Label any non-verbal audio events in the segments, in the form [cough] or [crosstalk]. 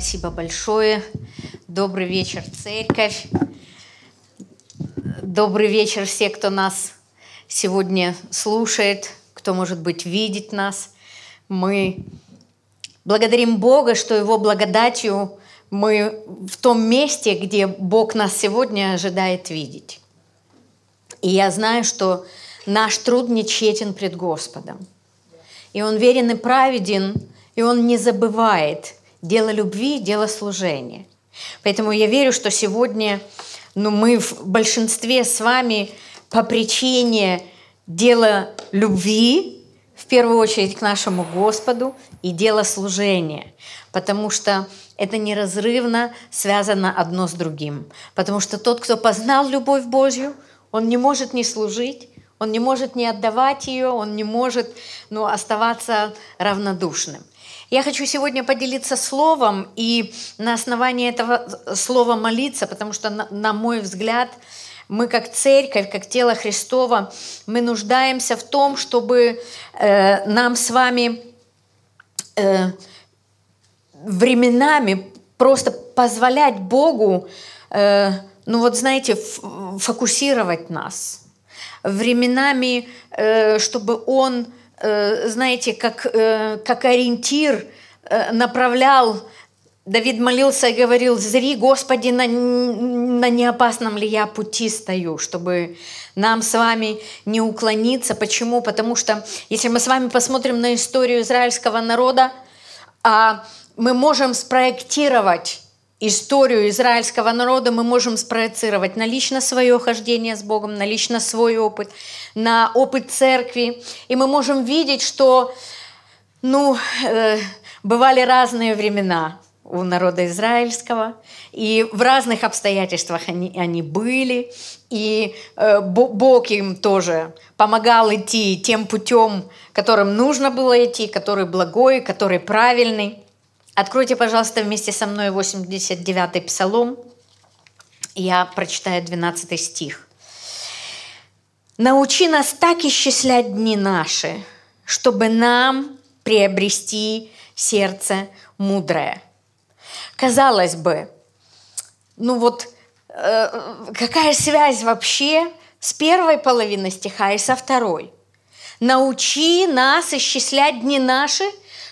Спасибо большое. Добрый вечер, церковь. Добрый вечер все, кто нас сегодня слушает, кто, может быть, видит нас. Мы благодарим Бога, что Его благодатью мы в том месте, где Бог нас сегодня ожидает видеть. И я знаю, что наш труд нечетен пред Господом. И Он верен и праведен, и Он не забывает – дело любви, дело служения. Поэтому я верю, что сегодня ну, мы в большинстве с вами по причине дела любви, в первую очередь к нашему Господу, и дело служения, потому что это неразрывно связано одно с другим. Потому что тот, кто познал любовь Божью, он не может не служить, он не может не отдавать ее, он не может ну, оставаться равнодушным. Я хочу сегодня поделиться словом и на основании этого слова молиться, потому что, на, на мой взгляд, мы как церковь, как тело Христова, мы нуждаемся в том, чтобы э, нам с вами э, временами просто позволять Богу, э, ну вот знаете, фокусировать нас. Временами, э, чтобы Он Э, знаете, как, э, как ориентир э, направлял Давид молился и говорил, «Зри, Господи, на, на неопасном ли я пути стою, чтобы нам с вами не уклониться». Почему? Потому что если мы с вами посмотрим на историю израильского народа, а, мы можем спроектировать историю израильского народа мы можем спроецировать на лично свое хождение с Богом, на лично свой опыт, на опыт церкви. И мы можем видеть, что ну, э, бывали разные времена у народа израильского, и в разных обстоятельствах они, они были, и э, Бог им тоже помогал идти тем путем, которым нужно было идти, который благой, который правильный. Откройте, пожалуйста, вместе со мной 89-й псалом. Я прочитаю 12 стих. «Научи нас так исчислять дни наши, чтобы нам приобрести сердце мудрое». Казалось бы, ну вот э, какая связь вообще с первой половины стиха и со второй? «Научи нас исчислять дни наши»,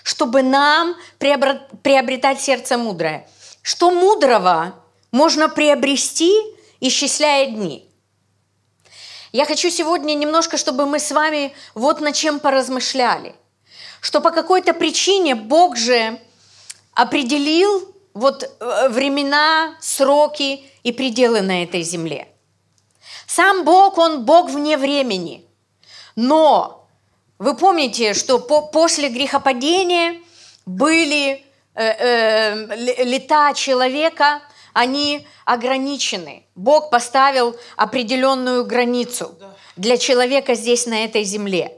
чтобы нам приобретать сердце мудрое. Что мудрого можно приобрести, исчисляя дни – я хочу сегодня немножко, чтобы мы с вами вот над чем поразмышляли. Что по какой-то причине Бог же определил вот э, времена, сроки и пределы на этой земле. Сам Бог, Он Бог вне времени. Но вы помните, что по после грехопадения были э, э, лета человека, они ограничены. Бог поставил определенную границу для человека здесь, на этой земле.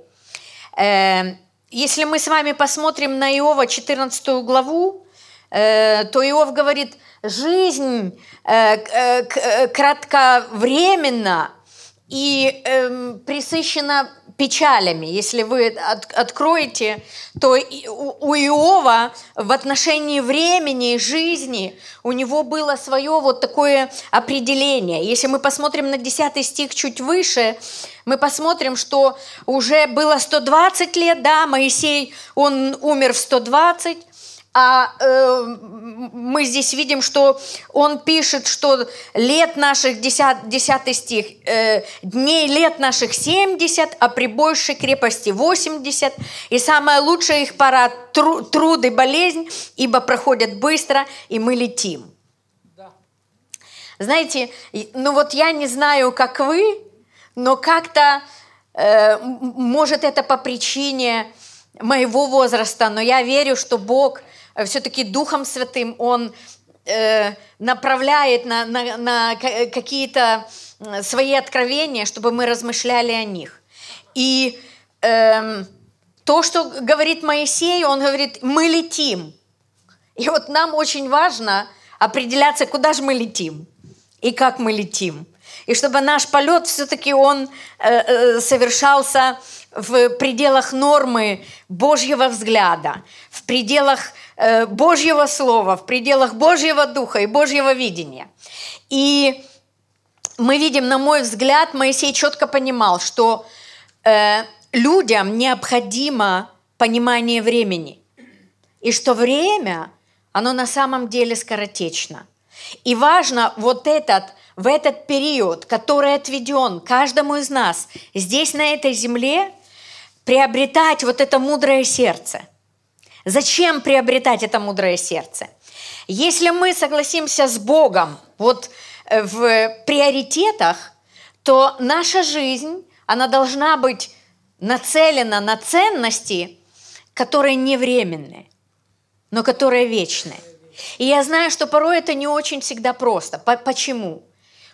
Э, если мы с вами посмотрим на Иова 14 главу, э, то Иов говорит, жизнь э, э, э, кратковременна и э, присыщена печалями. Если вы от, откроете, то у, у Иова в отношении времени и жизни у него было свое вот такое определение. Если мы посмотрим на 10 стих чуть выше, мы посмотрим, что уже было 120 лет, да, Моисей, он умер в 120, а э, мы здесь видим, что он пишет, что лет наших, 10, 10 стих, э, дней лет наших 70, а при большей крепости 80. И самая лучшая их пора тру, труд и болезнь, ибо проходят быстро, и мы летим. Да. Знаете, ну вот я не знаю, как вы, но как-то, э, может, это по причине моего возраста, но я верю, что Бог – Э, все-таки Духом Святым он э, направляет на, на, на э, какие-то свои откровения, чтобы мы размышляли о них. И э, то, что говорит Моисей, он говорит, мы летим. И вот нам очень важно определяться, куда же мы летим и как мы летим – и чтобы наш полет все-таки он э, э, совершался в пределах нормы Божьего взгляда, в пределах э, Божьего Слова, в пределах Божьего Духа и Божьего видения. И мы видим, на мой взгляд, Моисей четко понимал, что э, людям необходимо понимание времени, и что время, оно на самом деле скоротечно. И важно вот этот – в этот период, который отведен каждому из нас здесь, на этой земле, приобретать вот это мудрое сердце. Зачем приобретать это мудрое сердце? Если мы согласимся с Богом вот э, в приоритетах, то наша жизнь, она должна быть нацелена на ценности, которые не временные, но которые вечные. И я знаю, что порой это не очень всегда просто. Почему?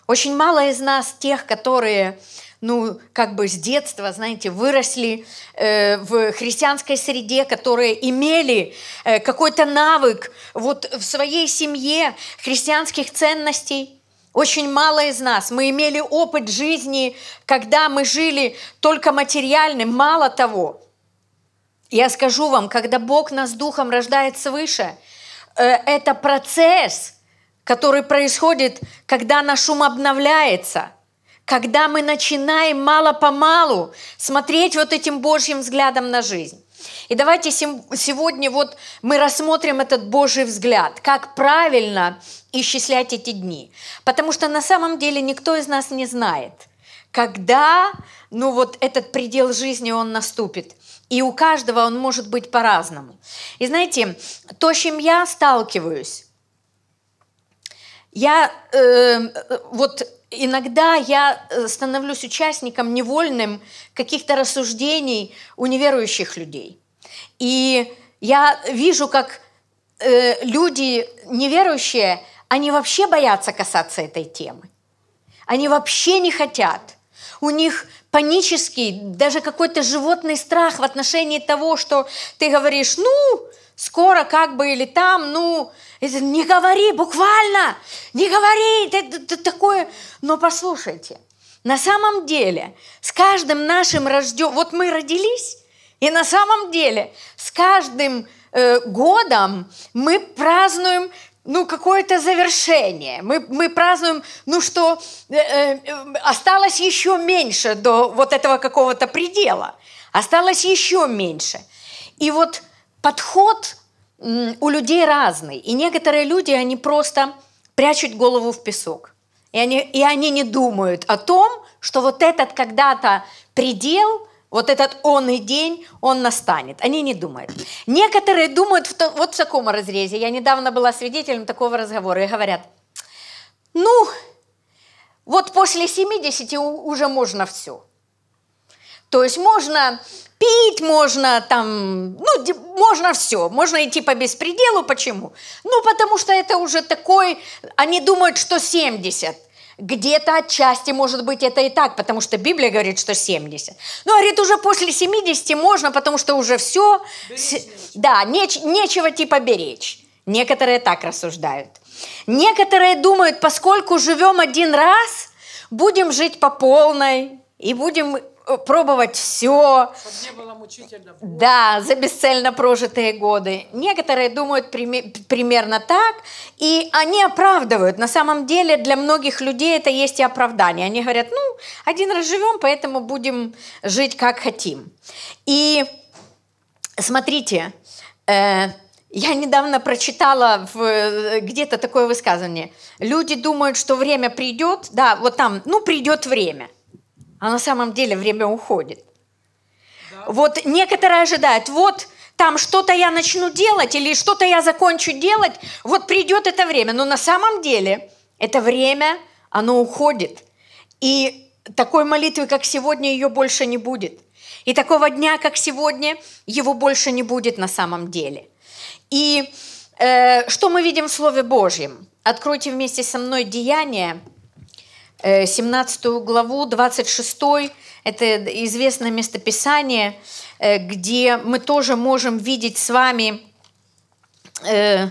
Очень мало из нас тех, которые ну, как бы с детства, знаете, выросли э, в христианской среде, которые имели э, какой-то навык вот в своей семье христианских ценностей. Очень мало из нас. Мы имели опыт жизни, когда мы жили только материальным. Мало того, я скажу вам, когда Бог нас духом рождает свыше, э, это процесс – который происходит, когда наш ум обновляется, когда мы начинаем мало-помалу смотреть вот этим Божьим взглядом на жизнь. И давайте сегодня вот мы рассмотрим этот Божий взгляд, как правильно исчислять эти дни. Потому что на самом деле никто из нас не знает, когда ну вот этот предел жизни он наступит. И у каждого он может быть по-разному. И знаете, то, с чем я сталкиваюсь, я э, вот иногда я э, становлюсь участником невольным каких-то рассуждений у неверующих людей. И я вижу, как э, люди неверующие, они вообще боятся касаться этой темы. Они вообще не хотят. У них панический, даже какой-то животный страх в отношении того, что ты говоришь, ну, скоро как бы или там, ну, это не говори, буквально, не говори, это, это такое. Но послушайте, на самом деле с каждым нашим рождем, вот мы родились, и на самом деле с каждым э, годом мы празднуем ну, какое-то завершение. Мы, мы празднуем, ну, что э, э, осталось еще меньше до вот этого какого-то предела. Осталось еще меньше. И вот подход у людей разный. И некоторые люди, они просто прячут голову в песок. И они, и они не думают о том, что вот этот когда-то предел, вот этот он и день, он настанет. Они не думают. Некоторые думают в то, вот в таком разрезе. Я недавно была свидетелем такого разговора. И говорят, ну, вот после 70 уже можно все. То есть можно пить, можно там, ну, можно все, можно идти по беспределу. Почему? Ну, потому что это уже такой, они думают, что 70. Где-то отчасти, может быть, это и так, потому что Библия говорит, что 70. Ну, говорит, уже после 70 можно, потому что уже все, Беречь. да, неч, нечего типа беречь. Некоторые так рассуждают. Некоторые думают, поскольку живем один раз, будем жить по полной и будем пробовать все. Чтобы не было мучительно. Да, за бесцельно прожитые годы. Некоторые думают прими- примерно так, и они оправдывают. На самом деле для многих людей это есть и оправдание. Они говорят, ну, один раз живем, поэтому будем жить как хотим. И смотрите, э, я недавно прочитала в, э, где-то такое высказывание. Люди думают, что время придет, да, вот там, ну, придет время. А на самом деле время уходит. Вот некоторые ожидают, вот там что-то я начну делать или что-то я закончу делать, вот придет это время. Но на самом деле это время, оно уходит. И такой молитвы, как сегодня, ее больше не будет. И такого дня, как сегодня, его больше не будет на самом деле. И э, что мы видим в Слове Божьем? Откройте вместе со мной Деяния, 17 э, главу, 26 это известное местописание, э, где мы тоже можем видеть с вами э,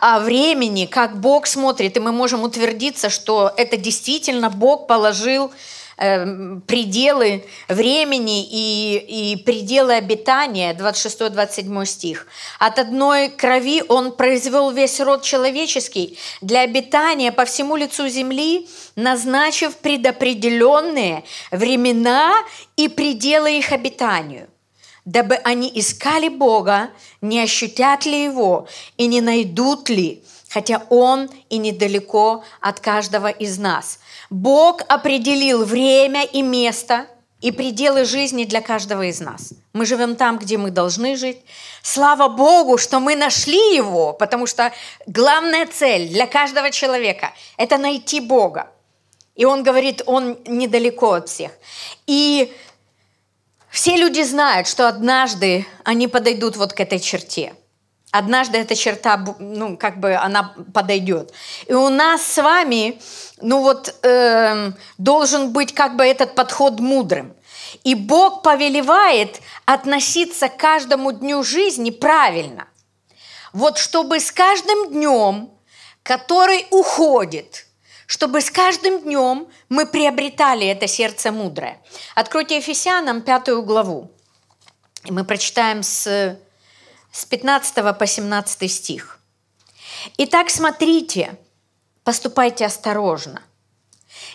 о времени, как Бог смотрит, и мы можем утвердиться, что это действительно Бог положил Эм, пределы времени и, и пределы обитания, 26-27 стих. От одной крови он произвел весь род человеческий для обитания по всему лицу земли, назначив предопределенные времена и пределы их обитанию дабы они искали Бога, не ощутят ли Его и не найдут ли, хотя Он и недалеко от каждого из нас. Бог определил время и место и пределы жизни для каждого из нас. Мы живем там, где мы должны жить. Слава Богу, что мы нашли Его, потому что главная цель для каждого человека – это найти Бога. И Он говорит, Он недалеко от всех. И все люди знают, что однажды они подойдут вот к этой черте – Однажды эта черта, ну, как бы она подойдет. И у нас с вами, ну вот, э, должен быть как бы этот подход мудрым. И Бог повелевает относиться к каждому дню жизни правильно. Вот чтобы с каждым днем, который уходит, чтобы с каждым днем мы приобретали это сердце мудрое. Откройте Ефесянам пятую главу. И мы прочитаем с с 15 по 17 стих. «Итак, смотрите, поступайте осторожно,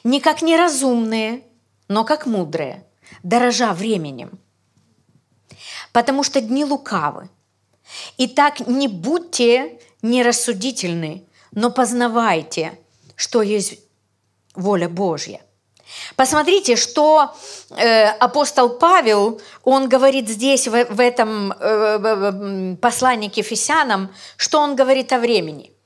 не как неразумные, но как мудрые, дорожа временем, потому что дни лукавы. Итак, не будьте нерассудительны, но познавайте, что есть воля Божья. Посмотрите, что э, апостол Павел, он говорит здесь, в, в этом э, послании к Ефесянам, что он говорит о времени –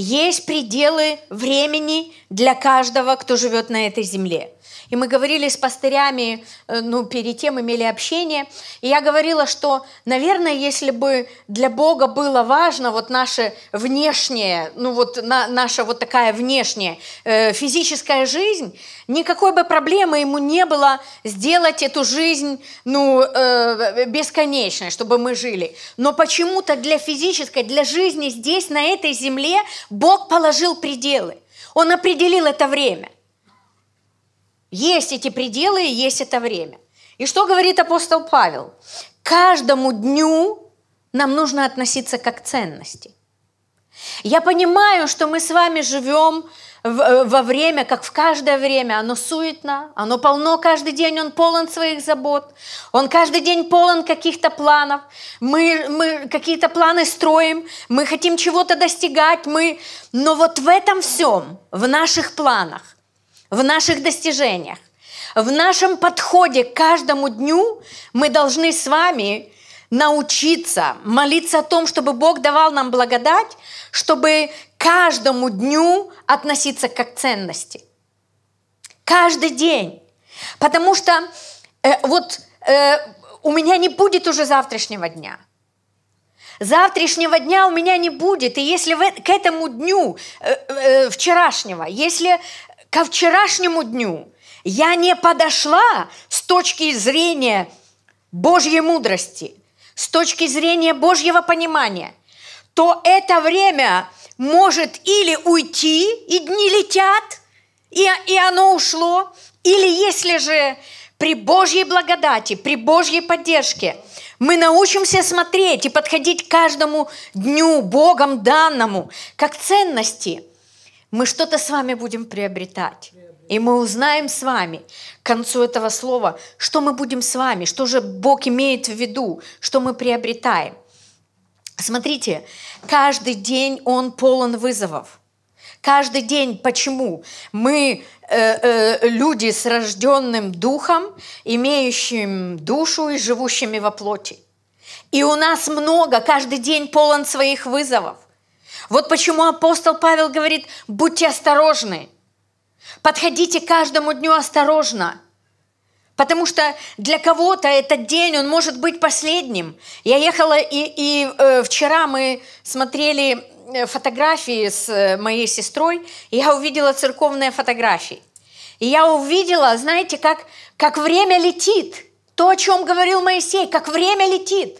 есть пределы времени для каждого, кто живет на этой земле. И мы говорили с пастырями, э, ну, перед тем имели общение. И я говорила, что, наверное, если бы для Бога было важно вот наше внешнее, ну вот на, наша вот такая внешняя э, физическая жизнь, никакой бы проблемы ему не было сделать эту жизнь, ну, э, бесконечной, чтобы мы жили. Но почему-то для физической, для жизни здесь, на этой земле, Бог положил пределы. Он определил это время. Есть эти пределы и есть это время. И что говорит апостол Павел? Каждому дню нам нужно относиться как к ценности. Я понимаю, что мы с вами живем Э, во время, как в каждое время, оно суетно, оно полно, каждый день он полон своих забот, он каждый день полон каких-то планов, мы, мы какие-то планы строим, мы хотим чего-то достигать, мы... Но вот в этом всем, в наших планах, в наших достижениях, в нашем подходе к каждому дню мы должны с вами научиться молиться о том, чтобы Бог давал нам благодать, чтобы каждому дню относиться как к ценности. Каждый день. Потому что э, вот э, у меня не будет уже завтрашнего дня. Завтрашнего дня у меня не будет. И если в, к этому дню э, э, вчерашнего, если ко вчерашнему дню я не подошла с точки зрения Божьей мудрости, с точки зрения Божьего понимания, то это время может или уйти, и дни летят, и, и оно ушло, или если же при Божьей благодати, при Божьей поддержке мы научимся смотреть и подходить к каждому дню Богом данному как ценности, мы что-то с вами будем приобретать. И мы узнаем с вами к концу этого слова, что мы будем с вами, что же Бог имеет в виду, что мы приобретаем – Смотрите, каждый день он полон вызовов. Каждый день почему мы, э, э, люди с рожденным духом, имеющим душу и живущими во плоти. И у нас много, каждый день полон своих вызовов. Вот почему апостол Павел говорит, будьте осторожны, подходите каждому дню осторожно – Потому что для кого-то этот день, он может быть последним. Я ехала, и, и э, вчера мы смотрели э, фотографии с э, моей сестрой, и я увидела церковные фотографии. И я увидела, знаете, как, как время летит. То, о чем говорил Моисей, как время летит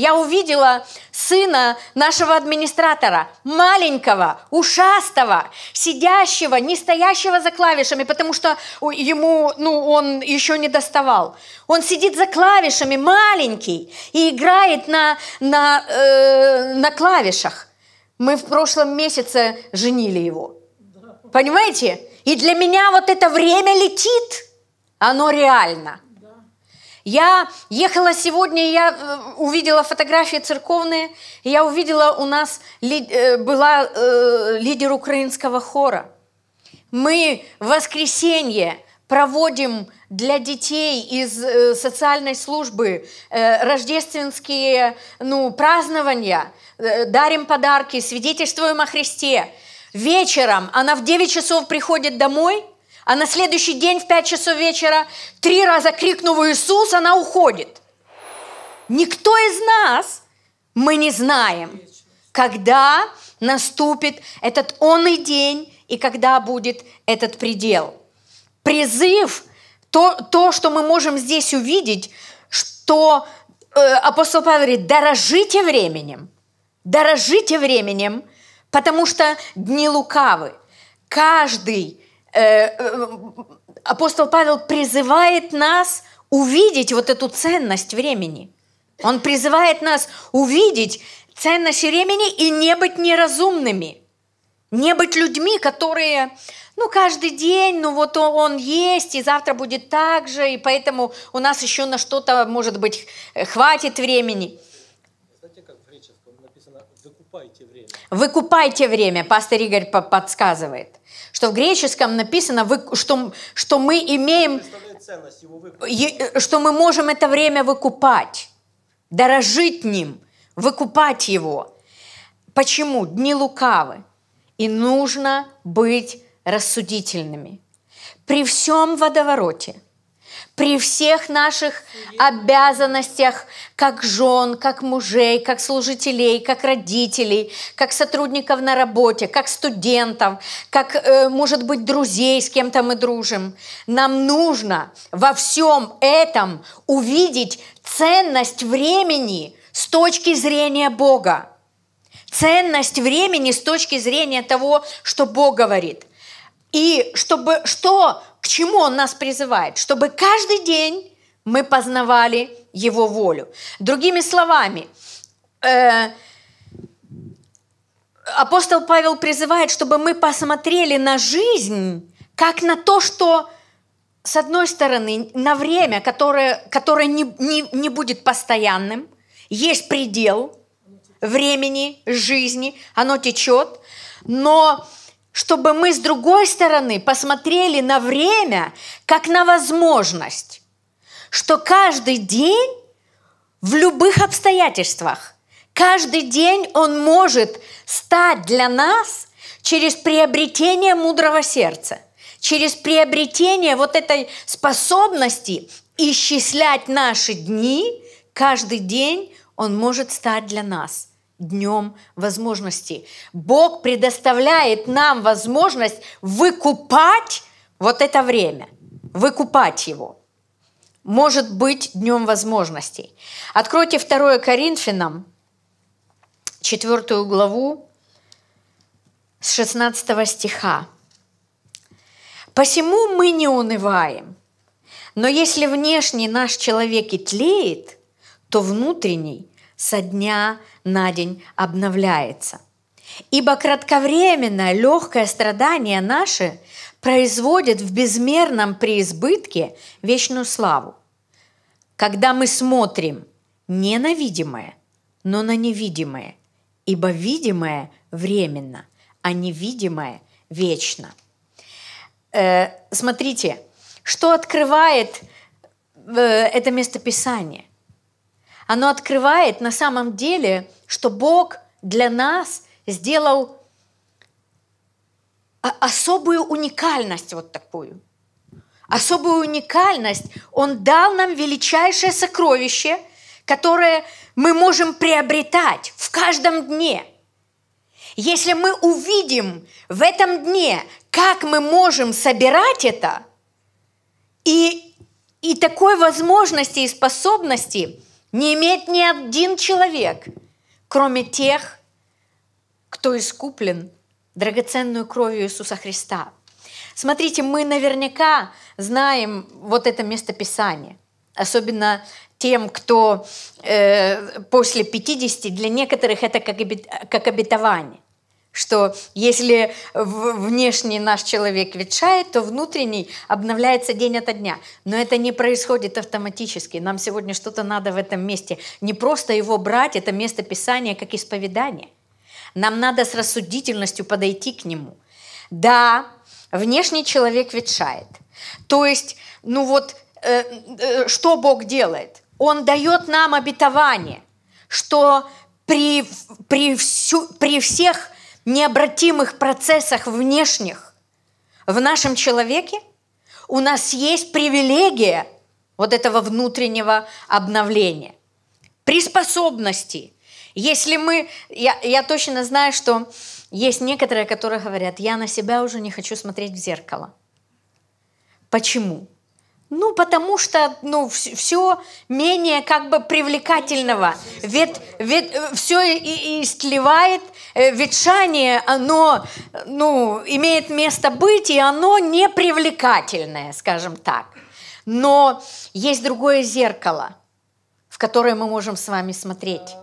я увидела сына нашего администратора, маленького, ушастого, сидящего, не стоящего за клавишами, потому что ему, ну, он еще не доставал. Он сидит за клавишами, маленький, и играет на, на, э, на клавишах. Мы в прошлом месяце женили его. Понимаете? И для меня вот это время летит. Оно реально. Я ехала сегодня, я э, увидела фотографии церковные, я увидела, у нас э, была э, лидер украинского хора. Мы в воскресенье проводим для детей из э, социальной службы рождественские ну, празднования, дарим подарки, свидетельствуем о Христе. Вечером она в 9 часов приходит домой – а на следующий день в 5 часов вечера, три раза крикнув «Иисус», она уходит. Никто из нас, мы не знаем, когда наступит этот он и день, и когда будет этот предел. Призыв, то, то что мы можем здесь увидеть, что э, апостол Павел говорит, дорожите временем, дорожите временем, потому что дни лукавы. Каждый Э, э, апостол Павел призывает нас увидеть вот эту ценность времени. Он призывает нас увидеть ценность времени и не быть неразумными. Не быть людьми, которые, ну, каждый день, ну, вот он есть, и завтра будет так же, и поэтому у нас еще на что-то, может быть, хватит времени. Знаете, как в греческом написано «выкупайте время»? «Выкупайте время», пастор Игорь подсказывает что в греческом написано, что, что мы имеем, что мы можем это время выкупать, дорожить ним, выкупать его. Почему? Дни лукавы. И нужно быть рассудительными. При всем водовороте – при всех наших обязанностях, как жен, как мужей, как служителей, как родителей, как сотрудников на работе, как студентов, как, э, может быть, друзей, с кем-то мы дружим. Нам нужно во всем этом увидеть ценность времени с точки зрения Бога. Ценность времени с точки зрения того, что Бог говорит. И чтобы что к чему он нас призывает? Чтобы каждый день мы познавали Его волю. Другими словами, э, апостол Павел призывает, чтобы мы посмотрели на жизнь как на то, что с одной стороны, на время, которое, которое не, не, не будет постоянным, есть предел времени, жизни, оно течет, но чтобы мы с другой стороны посмотрели на время как на возможность, что каждый день в любых обстоятельствах, каждый день он может стать для нас через приобретение мудрого сердца, через приобретение вот этой способности исчислять наши дни, каждый день он может стать для нас – днем возможностей. Бог предоставляет нам возможность выкупать вот это время, выкупать его. Может быть днем возможностей. Откройте 2 Коринфянам, 4 главу, с 16 стиха. «Посему мы не унываем, но если внешний наш человек и тлеет, то внутренний со дня на день обновляется. Ибо кратковременное легкое страдание наше производит в безмерном преизбытке вечную славу. Когда мы смотрим не на видимое, но на невидимое, ибо видимое временно, а невидимое вечно. Э, смотрите, что открывает э, это местописание? оно открывает на самом деле, что Бог для нас сделал а, особую уникальность вот такую. Особую уникальность. Он дал нам величайшее сокровище, которое мы можем приобретать в каждом дне. Если мы увидим в этом дне, как мы можем собирать это, и, и такой возможности и способности – не имеет ни один человек, кроме тех, кто искуплен драгоценную кровью Иисуса Христа. Смотрите, мы наверняка знаем вот это местописание, особенно тем, кто э, после 50, для некоторых это как, как обетование что если внешний наш человек ветшает, то внутренний обновляется день ото дня. Но это не происходит автоматически. Нам сегодня что-то надо в этом месте. Не просто его брать, это место Писания, как исповедание. Нам надо с рассудительностью подойти к нему. Да, внешний человек ветшает. То есть, ну вот, э, э, что Бог делает? Он дает нам обетование, что при, при, всю, при всех необратимых процессах внешних в нашем человеке у нас есть привилегия вот этого внутреннего обновления. При способности, если мы, я, я точно знаю, что есть некоторые, которые говорят, я на себя уже не хочу смотреть в зеркало. Почему? Ну, потому что, ну, все менее как бы привлекательного. Ведь, ведь э, все и, и истлевает, Э, ветшание, оно ну, имеет место быть, и оно не привлекательное, скажем так. Но есть другое зеркало, в которое мы можем с вами смотреть.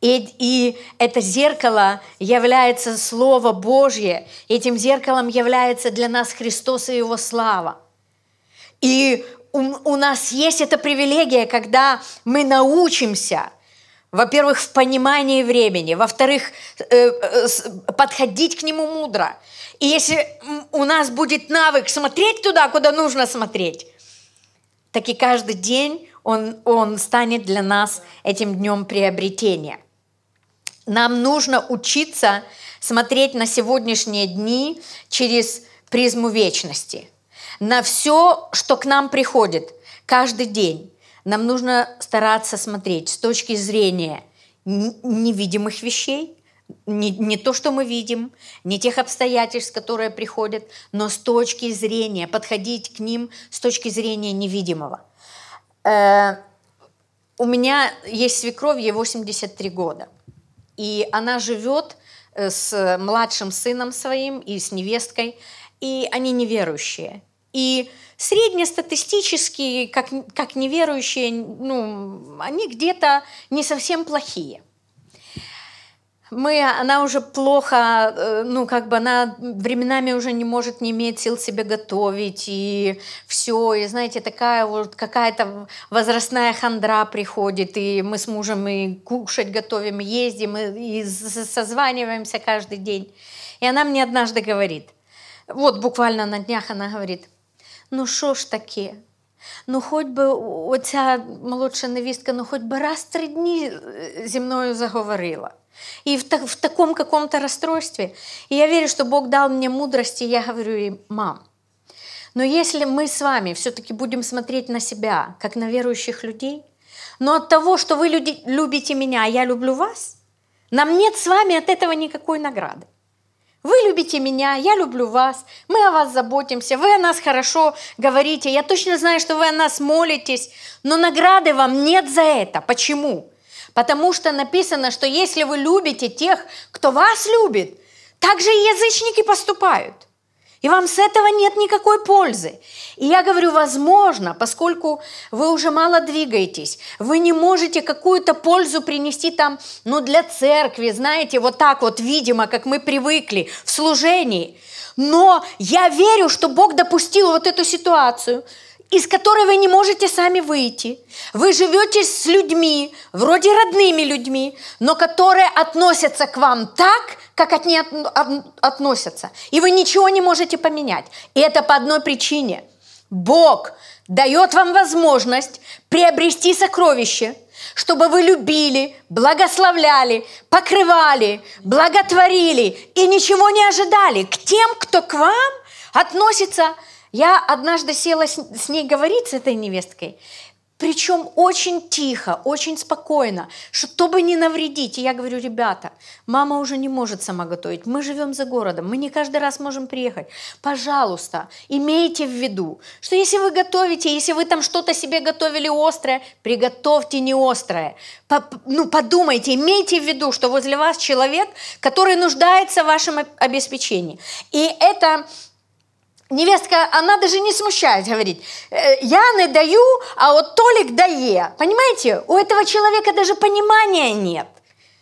И, и это зеркало является Слово Божье. Этим зеркалом является для нас Христос и Его слава. И у, у нас есть эта привилегия, когда мы научимся – во-первых, в понимании времени. Во-вторых, э, э, подходить к нему мудро. И если у нас будет навык смотреть туда, куда нужно смотреть, так и каждый день он, он станет для нас этим днем приобретения. Нам нужно учиться смотреть на сегодняшние дни через призму вечности, на все, что к нам приходит каждый день нам нужно стараться смотреть с точки зрения невидимых вещей, не, не то, что мы видим, не тех обстоятельств, которые приходят, но с точки зрения, подходить к ним с точки зрения невидимого. Э, у меня есть свекровь, ей 83 года, и она живет э, с младшим сыном своим и с невесткой, и они неверующие. И э, среднестатистически, как, как неверующие, ну, они где-то не совсем плохие. Мы, она уже плохо, э, ну, как бы она временами уже не может, не имеет сил себе готовить, и все, и, знаете, такая вот какая-то возрастная хандра приходит, и мы с мужем и кушать готовим, и ездим, и, и созваниваемся каждый день. И она мне однажды говорит, вот буквально на днях она говорит – ну що ж таке? Ну, хоч би оця молодша невістка, ну хоч би раз три дні зі мною заговорила. И в, так, в таком каком-то расстройстве. И я верю, что Бог дал мне мудрости, я говорю ей, мам, но ну, если мы с вами все-таки будем смотреть на себя, как на верующих людей, но от того, что вы люди, любите меня, а я люблю вас, нам нет с вами от этого никакой награды. Вы любите меня, я люблю вас, мы о вас заботимся, вы о нас хорошо говорите, я точно знаю, что вы о нас молитесь, но награды вам нет за это. Почему? Потому что написано, что если вы любите тех, кто вас любит, так же и язычники поступают. И вам с этого нет никакой пользы. И я говорю, возможно, поскольку вы уже мало двигаетесь, вы не можете какую-то пользу принести там, ну, для церкви, знаете, вот так вот, видимо, как мы привыкли в служении. Но я верю, что Бог допустил вот эту ситуацию – из которой вы не можете сами выйти. Вы живете с людьми, вроде родными людьми, но которые относятся к вам так, как от них относятся. И вы ничего не можете поменять. И это по одной причине. Бог дает вам возможность приобрести сокровище, чтобы вы любили, благословляли, покрывали, благотворили и ничего не ожидали к тем, кто к вам относится – я однажды села с, с ней говорить, с этой невесткой, причем очень тихо, очень спокойно, чтобы не навредить. И я говорю, ребята, мама уже не может сама готовить, мы живем за городом, мы не каждый раз можем приехать. Пожалуйста, имейте в виду, что если вы готовите, если вы там что-то себе готовили острое, приготовьте не острое. По, ну, подумайте, имейте в виду, что возле вас человек, который нуждается в вашем обеспечении. И это невестка, она даже не смущает говорит, «Э, я не даю, а вот Толик дае. Понимаете, у этого человека даже понимания нет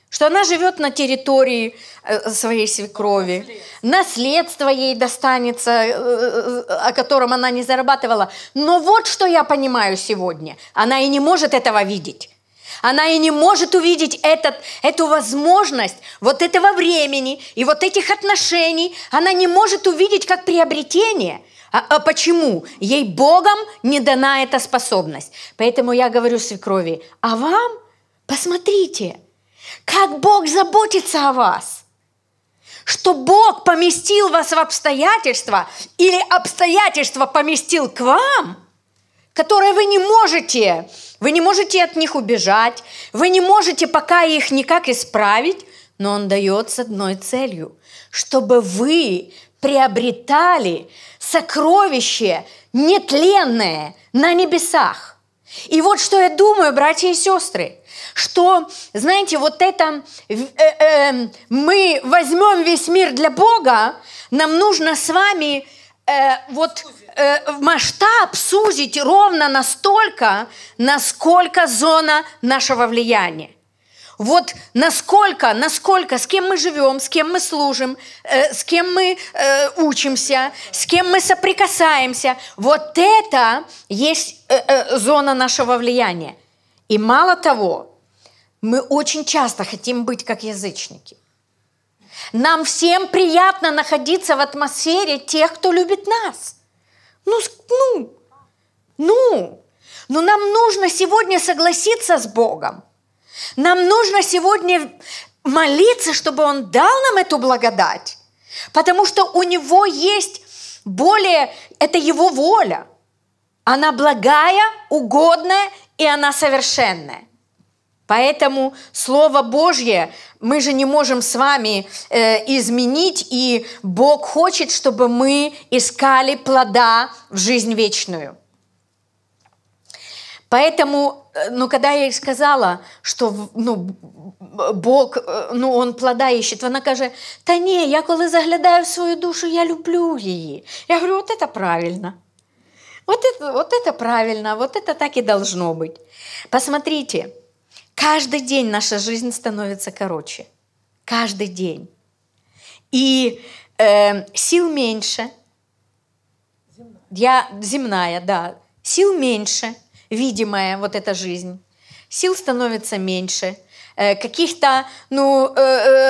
что она живет на территории э, своей свекрови, наследство ей достанется, э, о котором она не зарабатывала. Но вот что я понимаю сегодня, она и не может этого видеть. Она и не может увидеть этот, эту возможность вот этого времени и вот этих отношений. Она не может увидеть как приобретение. А, а почему? Ей Богом не дана эта способность. Поэтому я говорю свекрови, а вам посмотрите, как Бог заботится о вас – что Бог поместил вас в обстоятельства или обстоятельства поместил к вам – которые вы не можете, вы не можете от них убежать, вы не можете пока их никак исправить, но он дает с одной целью, чтобы вы приобретали сокровище нетленное на небесах. И вот что я думаю, братья и сестры, что, знаете, вот это э, э, мы возьмем весь мир для Бога, нам нужно с вами э, вот э, масштаб сузить ровно настолько, насколько зона нашего влияния. Вот насколько, насколько, с кем мы живем, с кем мы служим, э, с кем мы э, учимся, с кем мы соприкасаемся. Вот это есть э, э, зона нашего влияния. И мало того, мы очень часто хотим быть как язычники. Нам всем приятно находиться в атмосфере тех, кто любит нас. Ну, ну, ну, ну. Но нам нужно сегодня согласиться с Богом. Нам нужно сегодня молиться, чтобы Он дал нам эту благодать. Потому что у Него есть более, это Его воля. Она благая, угодная и она совершенная. Поэтому Слово Божье мы же не можем с вами э, изменить, и Бог хочет, чтобы мы искали плода в жизнь вечную. Поэтому, э, ну, когда я ей сказала, что ну, Бог, э, ну, он плода ищет, она каже, та не, я когда заглядаю в свою душу, я люблю ее". Я говорю, вот это правильно. Вот это, вот это правильно, вот это так и должно быть. Посмотрите, Каждый день наша жизнь становится короче. Каждый день. И э, сил меньше. Земная. Я земная, да. Сил меньше, видимая вот эта жизнь. Сил становится меньше. Э, каких-то, ну, э,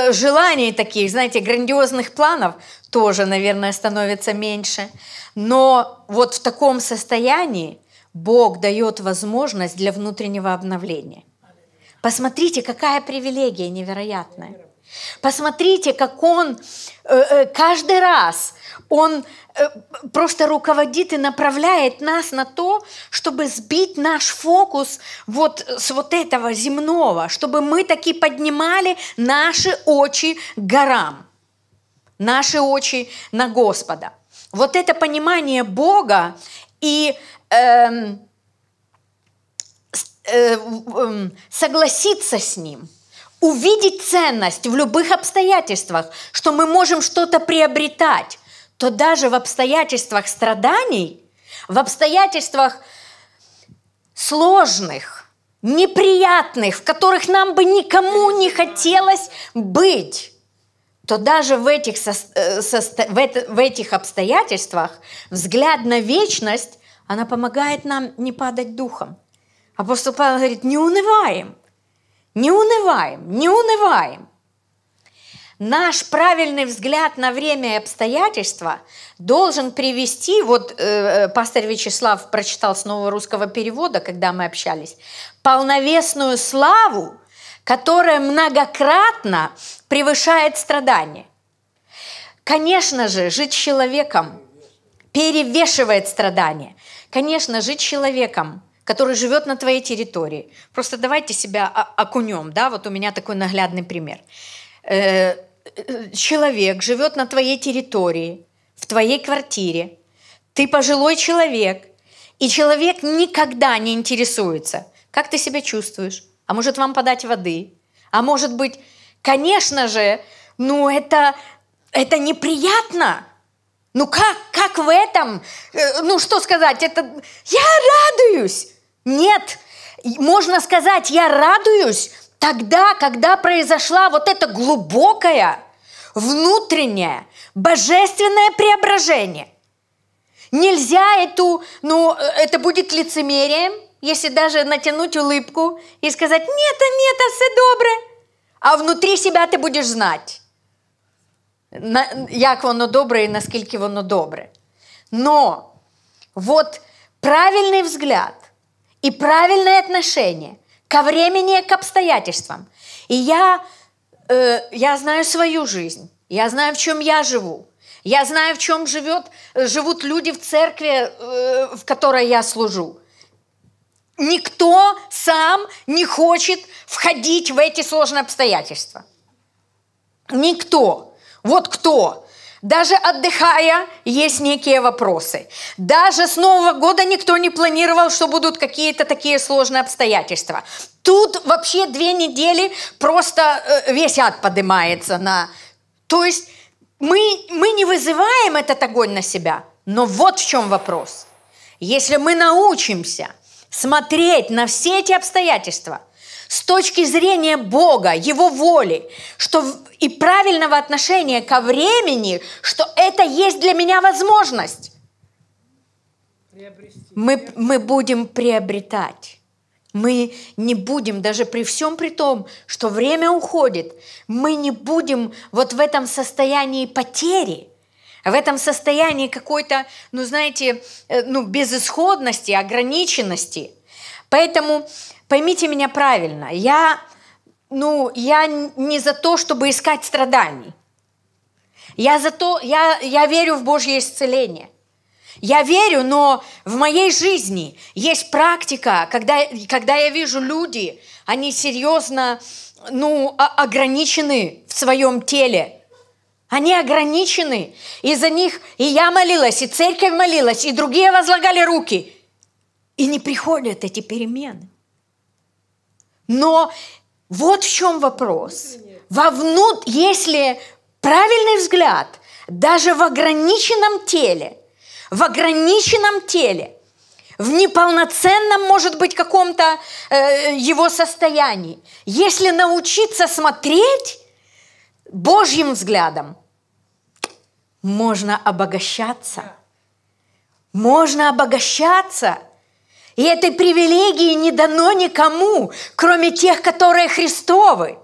э, желаний таких, знаете, грандиозных планов тоже, наверное, становится меньше. Но вот в таком состоянии Бог дает возможность для внутреннего обновления. Посмотрите, какая привилегия невероятная. Посмотрите, как он э, э, каждый раз, он э, просто руководит и направляет нас на то, чтобы сбить наш фокус вот с вот этого земного, чтобы мы таки поднимали наши очи горам, наши очи на Господа. Вот это понимание Бога и эм, Э, эм, согласиться с ним, увидеть ценность в любых обстоятельствах, что мы можем что-то приобретать, то даже в обстоятельствах страданий, в обстоятельствах сложных, неприятных, в которых нам бы никому не хотелось быть, то даже в этих, э, в этих обстоятельствах взгляд на вечность, она помогает нам не падать духом. Апостол Павел говорит, не унываем, не унываем, не унываем. Наш правильный взгляд на время и обстоятельства должен привести, вот э, э пастор Вячеслав прочитал с нового русского перевода, когда мы общались, полновесную славу, которая многократно превышает страдания. Конечно же, жить человеком перевешивает страдания. Конечно, жить человеком который живет на твоей территории. Просто давайте себя окунем, да, вот у меня такой наглядный пример. Э, э, человек живет на твоей территории, в твоей квартире, ты пожилой человек, и человек никогда не интересуется, как ты себя чувствуешь, а может вам подать воды, а может быть, конечно же, ну это, это неприятно, ну как, как в этом? Э, ну что сказать, это я радуюсь. Нет, можно сказать, я радуюсь тогда, когда произошла вот это глубокое внутреннее, божественное преображение. Нельзя эту, ну, э, это будет лицемерием, если даже натянуть улыбку и сказать «нет, а нет, а все добре», а внутри себя ты будешь знать, как воно добре и наскільки воно добре. Но вот правильный взгляд, и правильное отношение ко времени, к обстоятельствам. И я, э, я знаю свою жизнь, я знаю, в чем я живу, я знаю, в чем живет, э, живут люди в церкви, э, в которой я служу. Никто сам не хочет входить в эти сложные обстоятельства. Никто. Вот кто даже отдыхая, есть некие вопросы. Даже с Нового года никто не планировал, что будут какие-то такие сложные обстоятельства. Тут вообще две недели просто э, весь ад поднимается на... То есть мы, мы не вызываем этот огонь на себя. Но вот в чем вопрос. Если мы научимся смотреть на все эти обстоятельства с точки зрения Бога, Его воли, что и правильного отношения ко времени, что это есть для меня возможность. Мы, мы будем приобретать. Мы не будем, даже при всем при том, что время уходит, мы не будем вот в этом состоянии потери, в этом состоянии какой-то, ну знаете, э, ну безысходности, ограниченности – Поэтому поймите меня правильно, я, ну, я не за то, чтобы искать страданий. Я за то, я, я верю в Божье исцеление. Я верю, но в моей жизни есть практика, когда, когда я вижу люди, они серьезно ну, а, ограничены в своем теле. Они ограничены. из за них и я молилась, и церковь молилась, и другие возлагали руки. И не приходят эти перемены. Но вот в чем вопрос. Вовнут, если правильный взгляд, даже в ограниченном теле, в ограниченном теле, в неполноценном, может быть, каком-то э, его состоянии, если научиться смотреть Божьим взглядом, можно обогащаться. Можно обогащаться. И этой привилегии не дано никому, кроме тех, которые Христовы.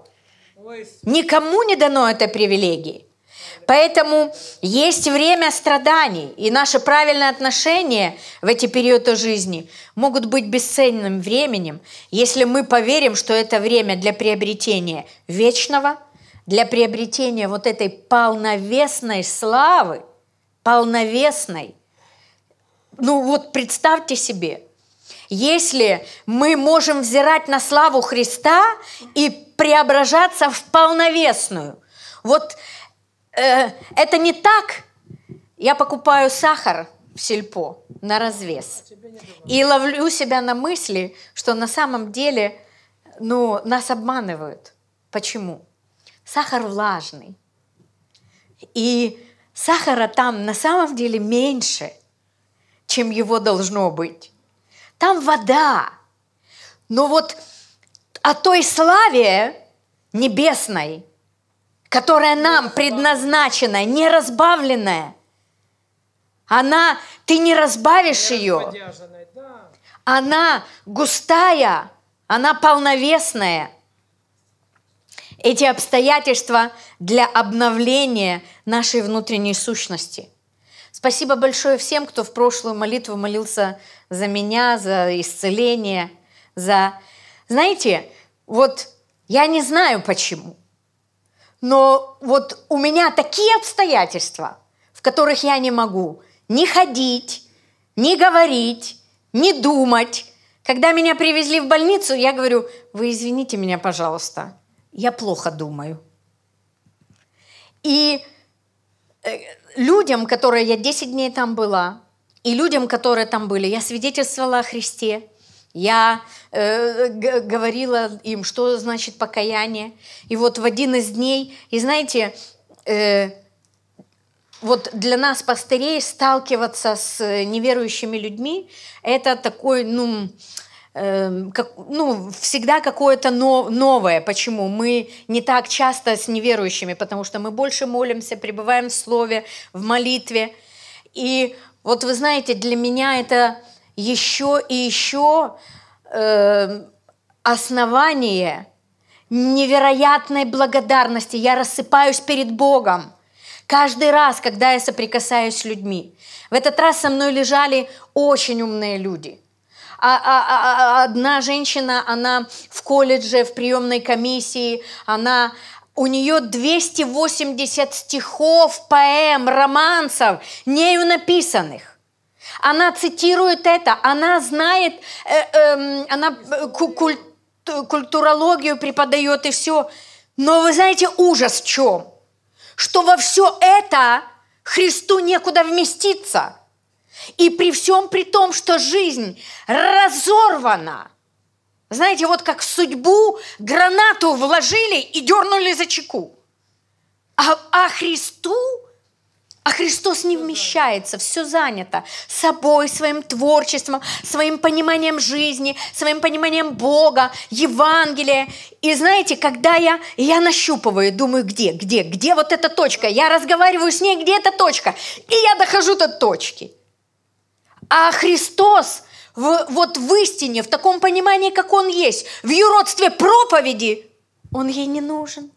Никому не дано этой привилегии. Поэтому есть время страданий, и наши правильные отношения в эти периоды жизни могут быть бесценным временем, если мы поверим, что это время для приобретения вечного, для приобретения вот этой полновесной славы, полновесной. Ну вот представьте себе – если мы можем взирать на славу Христа и преображаться в полновесную. Вот э, это не так. Я покупаю сахар в сельпо на развес и ловлю себя на мысли, что на самом деле ну, нас обманывают. Почему? Сахар влажный. И сахара там на самом деле меньше, чем его должно быть там вода. Но вот о той славе небесной, которая нам предназначена, не разбавленная, она, ты не разбавишь ее. Она густая, она полновесная. Эти обстоятельства для обновления нашей внутренней сущности – Спасибо большое всем, кто в прошлую молитву молился за меня, за исцеление, за... Знаете, вот я не знаю почему, но вот у меня такие обстоятельства, в которых я не могу ни ходить, ни говорить, ни думать. Когда меня привезли в больницу, я говорю, вы извините меня, пожалуйста, я плохо думаю. И э, людям, которые я 10 дней там была, и людям, которые там были, я свидетельствовала о Христе, я э, говорила им, что значит покаяние. И вот в один из дней, и знаете, э, вот для нас, пастырей, сталкиваться с э, неверующими людьми, это такой, ну, э, Эм, как, ну, всегда какое-то но, новое. Почему? Мы не так часто с неверующими, потому что мы больше молимся, пребываем в слове, в молитве. И вот вы знаете, для меня это еще и еще э, основание невероятной благодарности. Я рассыпаюсь перед Богом каждый раз, когда я соприкасаюсь с людьми. В этот раз со мной лежали очень умные люди – а, а, а, одна женщина, она в колледже, в приемной комиссии, она у нее 280 стихов, поэм, романсов, нею написанных. Она цитирует это, она знает, э, эм, э, она куль, культурологию преподает и все. Но вы знаете ужас в чем? Что во все это Христу некуда вместиться – и при всем при том, что жизнь разорвана. Знаете, вот как в судьбу гранату вложили и дернули за чеку. А, а Христу а Христос не вмещается, все занято собой, своим творчеством, своим пониманием жизни, своим пониманием Бога, Евангелия. И знаете, когда я, я нащупываю, думаю, где, где, где вот эта точка, я разговариваю с ней, где эта точка, и я дохожу до точки – а Христос в, вот в истине, в таком понимании, как Он есть, в юродстве проповеди, Он ей не нужен.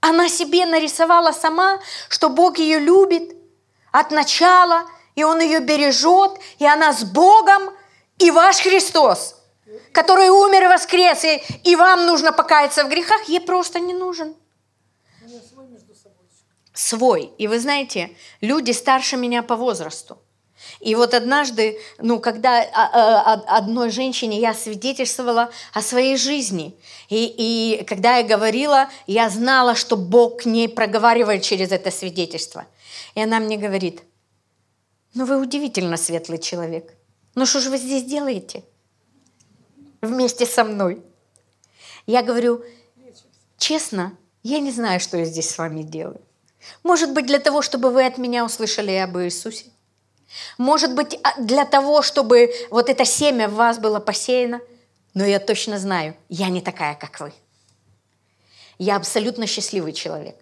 Она себе нарисовала сама, что Бог ее любит от начала, и Он ее бережет, и она с Богом, и ваш Христос, который умер и воскрес, и, и вам нужно покаяться в грехах, ей просто не нужен. Свой, И вы знаете, люди старше меня по возрасту – и вот однажды, ну, когда а, а, а, одной женщине я свидетельствовала о своей жизни, и, и когда я говорила, я знала, что Бог к ней проговаривает через это свидетельство. И она мне говорит, ну вы удивительно светлый человек. Ну что же вы здесь делаете? Вместе со мной. Я говорю, честно, я не знаю, что я здесь с вами делаю. Может быть, для того, чтобы вы от меня услышали об Иисусе. Может быть, а для того, чтобы вот это семя в вас было посеяно, но я точно знаю, я не такая, как вы. Я абсолютно счастливый человек.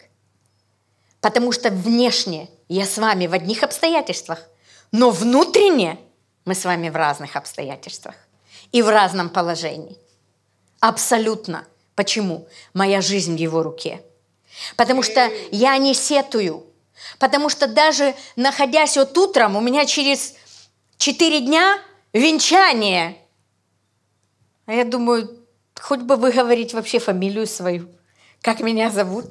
Потому что внешне я с вами в одних обстоятельствах, но внутренне мы с вами в разных обстоятельствах и в разном положении. Абсолютно. Почему? Моя жизнь в его руке. Потому что я не сетую – Потому что даже находясь вот утром, у меня через 4 дня венчание. А я думаю, хоть бы выговорить вообще фамилию свою, как меня зовут.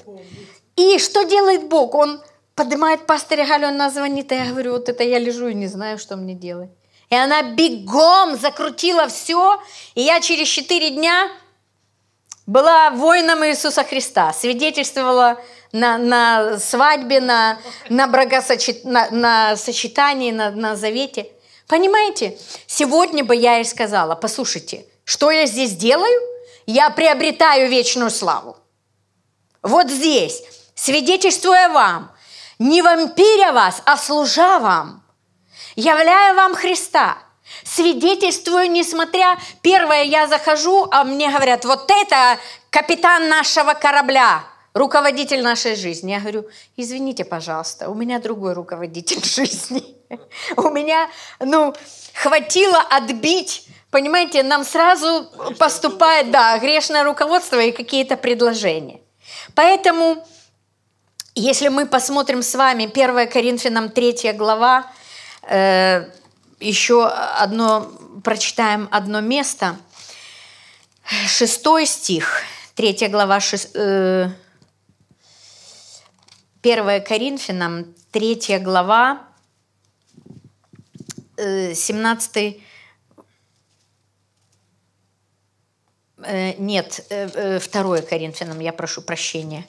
И что делает Бог? Он поднимает пастыря Галю, она звонит, а я говорю, вот это я лежу и не знаю, что мне делать. И она бегом закрутила все, и я через 4 дня была воином Иисуса Христа, свидетельствовала на, на свадьбе, на, на бракосочетании, на, на, сочетании, на, на завете. Понимаете? Сегодня бы я и сказала, послушайте, что я здесь делаю? Я приобретаю вечную славу. Вот здесь, свидетельствуя вам, не вампиря вас, а служа вам, являю вам Христа – свидетельствую, несмотря... Первое, я захожу, а мне говорят, вот это капитан нашего корабля – руководитель нашей жизни. Я говорю, извините, пожалуйста, у меня другой руководитель [laughs] жизни. У меня, ну, хватило отбить Понимаете, нам сразу грешное поступает, да, грешное руководство и какие-то предложения. Поэтому, если мы посмотрим с вами 1 Коринфянам 3 глава, э, еще одно, прочитаем одно место, 6 стих, 3 глава 6, э, 1 Коринфянам, 3 глава, 17 э, э, нет, 2 э, Коринфянам, я прошу прощения.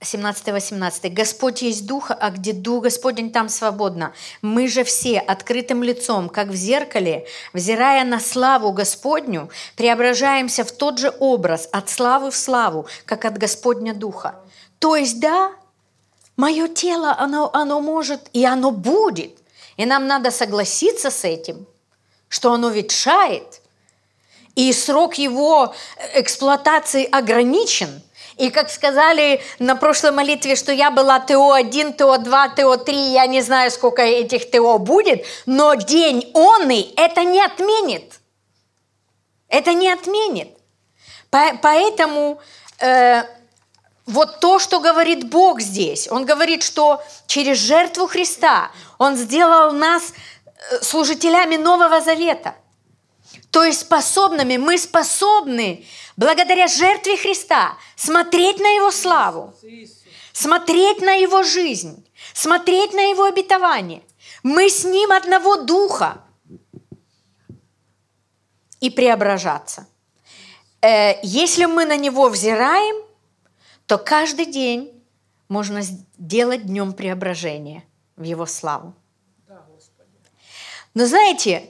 17-18. «Господь есть Дух, а где Дух Господень, там свободно. Мы же все открытым лицом, как в зеркале, взирая на славу Господню, преображаемся в тот же образ, от славы в славу, как от Господня Духа». То есть, да, Мое тело, оно, оно может, и оно будет. И нам надо согласиться с этим, что оно ветшает. И срок его э, эксплуатации ограничен. И как сказали на прошлой молитве, что я была ТО-1, ТО-2, ТО-3, я не знаю, сколько этих ТО будет, но день он и это не отменит. Это не отменит. Поэтому э, вот то, что говорит Бог здесь. Он говорит, что через жертву Христа Он сделал нас э, служителями Нового Завета. То есть способными, мы способны благодаря жертве Христа смотреть на Его славу, смотреть на Его жизнь, смотреть на Его обетование. Мы с Ним одного духа и преображаться. Э, если мы на Него взираем – то каждый день можно сделать днем преображения в Его славу. Да, но знаете,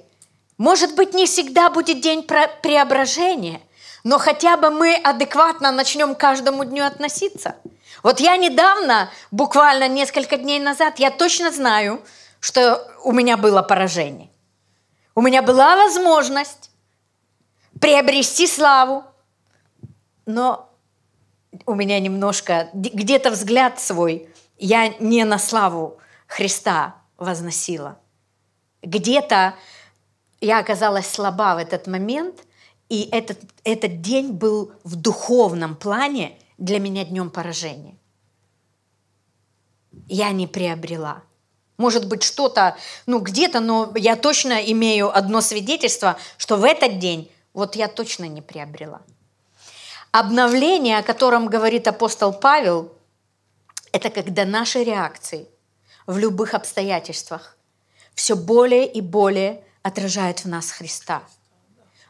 может быть, не всегда будет день преображения, но хотя бы мы адекватно начнем к каждому дню относиться. Вот я недавно, буквально несколько дней назад, я точно знаю, что у меня было поражение. У меня была возможность приобрести славу, но у меня немножко где-то взгляд свой я не на славу Христа возносила. Где-то я оказалась слаба в этот момент, и этот, этот день был в духовном плане для меня днем поражения. Я не приобрела. Может быть, что-то, ну, где-то, но я точно имею одно свидетельство, что в этот день вот я точно не приобрела. Обновление, о котором говорит апостол Павел, это когда наши реакции в любых обстоятельствах все более и более отражают в нас Христа.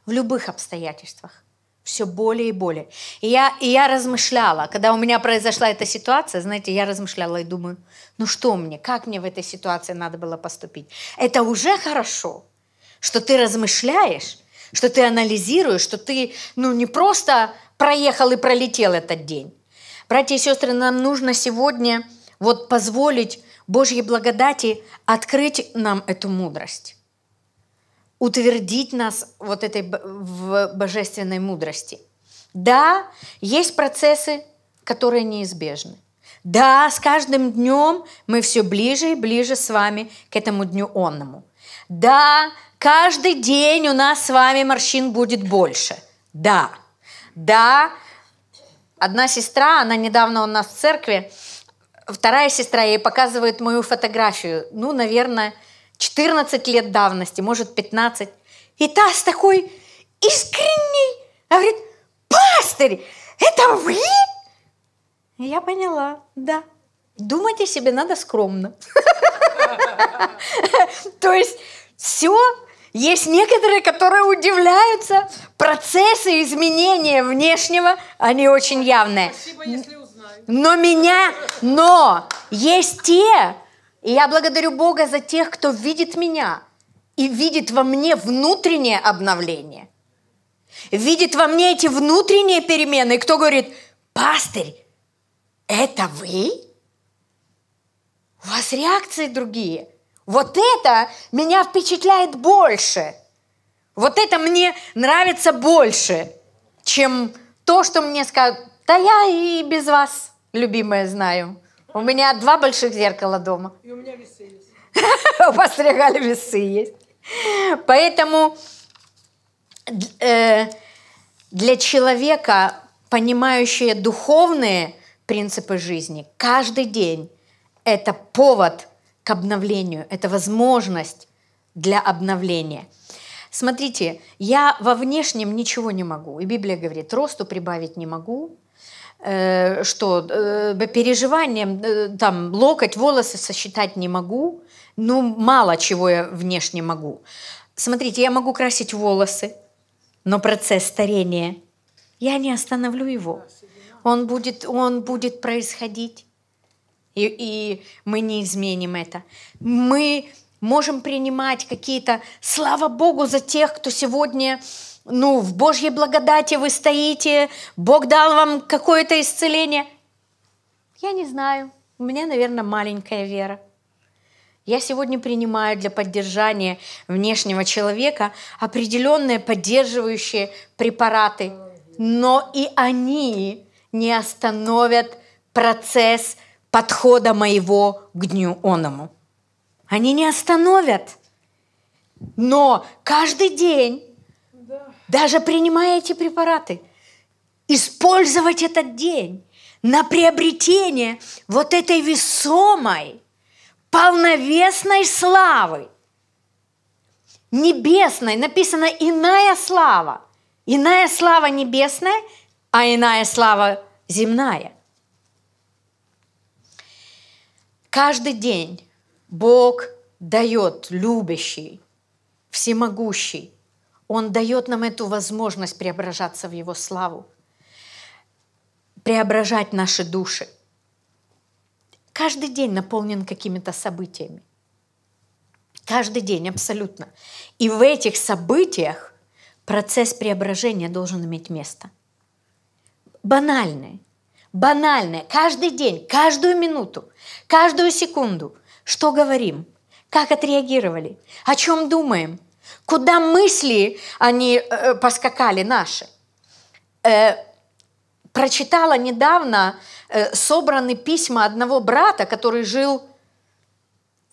В любых обстоятельствах. Все более и более. И я, и я размышляла, когда у меня произошла эта ситуация, знаете, я размышляла и думаю, ну что мне, как мне в этой ситуации надо было поступить? Это уже хорошо, что ты размышляешь, что ты анализируешь, что ты ну, не просто проехал и пролетел этот день. Братья и сестры, нам нужно сегодня вот позволить Божьей благодати открыть нам эту мудрость утвердить нас вот этой в божественной мудрости. Да, есть процессы, которые неизбежны. Да, с каждым днем мы все ближе и ближе с вами к этому дню онному. Да, каждый день у нас с вами морщин будет больше. Да. Да. Одна сестра, она недавно у нас в церкви, вторая сестра ей показывает мою фотографию, ну, наверное, 14 лет давности, может, 15. И та с такой искренней, она говорит, пастырь, это вы? я поняла, да. Думайте себе надо скромно. [laughs] То есть все есть некоторые, которые удивляются. Процессы изменения внешнего, они очень явные. Спасибо, если узнаю. Но меня, но есть те, и я благодарю Бога за тех, кто видит меня и видит во мне внутреннее обновление. Видит во мне эти внутренние перемены. И кто говорит, пастырь, это вы? У вас реакции другие – вот это меня впечатляет больше. Вот это мне нравится больше, чем то, что мне скажут, да я и без вас, любимая, знаю. У меня два больших зеркала дома. И у меня весы есть. [laughs] У вас регале весы есть. Поэтому э, для человека, понимающего духовные принципы жизни, каждый день это повод – обновлению. Это возможность для обновления. Смотрите, я во внешнем ничего не могу. И Библия говорит, росту прибавить не могу, э, что э, переживанием, э, там, локоть, волосы сосчитать не могу. Ну, мало чего я внешне могу. Смотрите, я могу красить волосы, но процесс старения, я не остановлю его. Он будет, он будет происходить и, и мы не изменим это. Мы можем принимать какие-то, слава Богу, за тех, кто сегодня ну, в Божьей благодати вы стоите, Бог дал вам какое-то исцеление. Я не знаю, у меня, наверное, маленькая вера. Я сегодня принимаю для поддержания внешнего человека определенные поддерживающие препараты, но и они не остановят процесс подхода моего к дню оному. Они не остановят. Но каждый день, да. даже принимая эти препараты, использовать этот день на приобретение вот этой весомой, полновесной славы, небесной, написано иная слава. Иная слава небесная, а иная слава земная – Каждый день Бог дает любящий, всемогущий. Он дает нам эту возможность преображаться в Его славу, преображать наши души. Каждый день наполнен какими-то событиями. Каждый день, абсолютно. И в этих событиях процесс преображения должен иметь место. Банальный банальное, каждый день, каждую минуту, каждую секунду, что говорим, как отреагировали, о чем думаем, куда мысли они э, э поскакали наши. Э, прочитала недавно э, собраны письма одного брата, который жил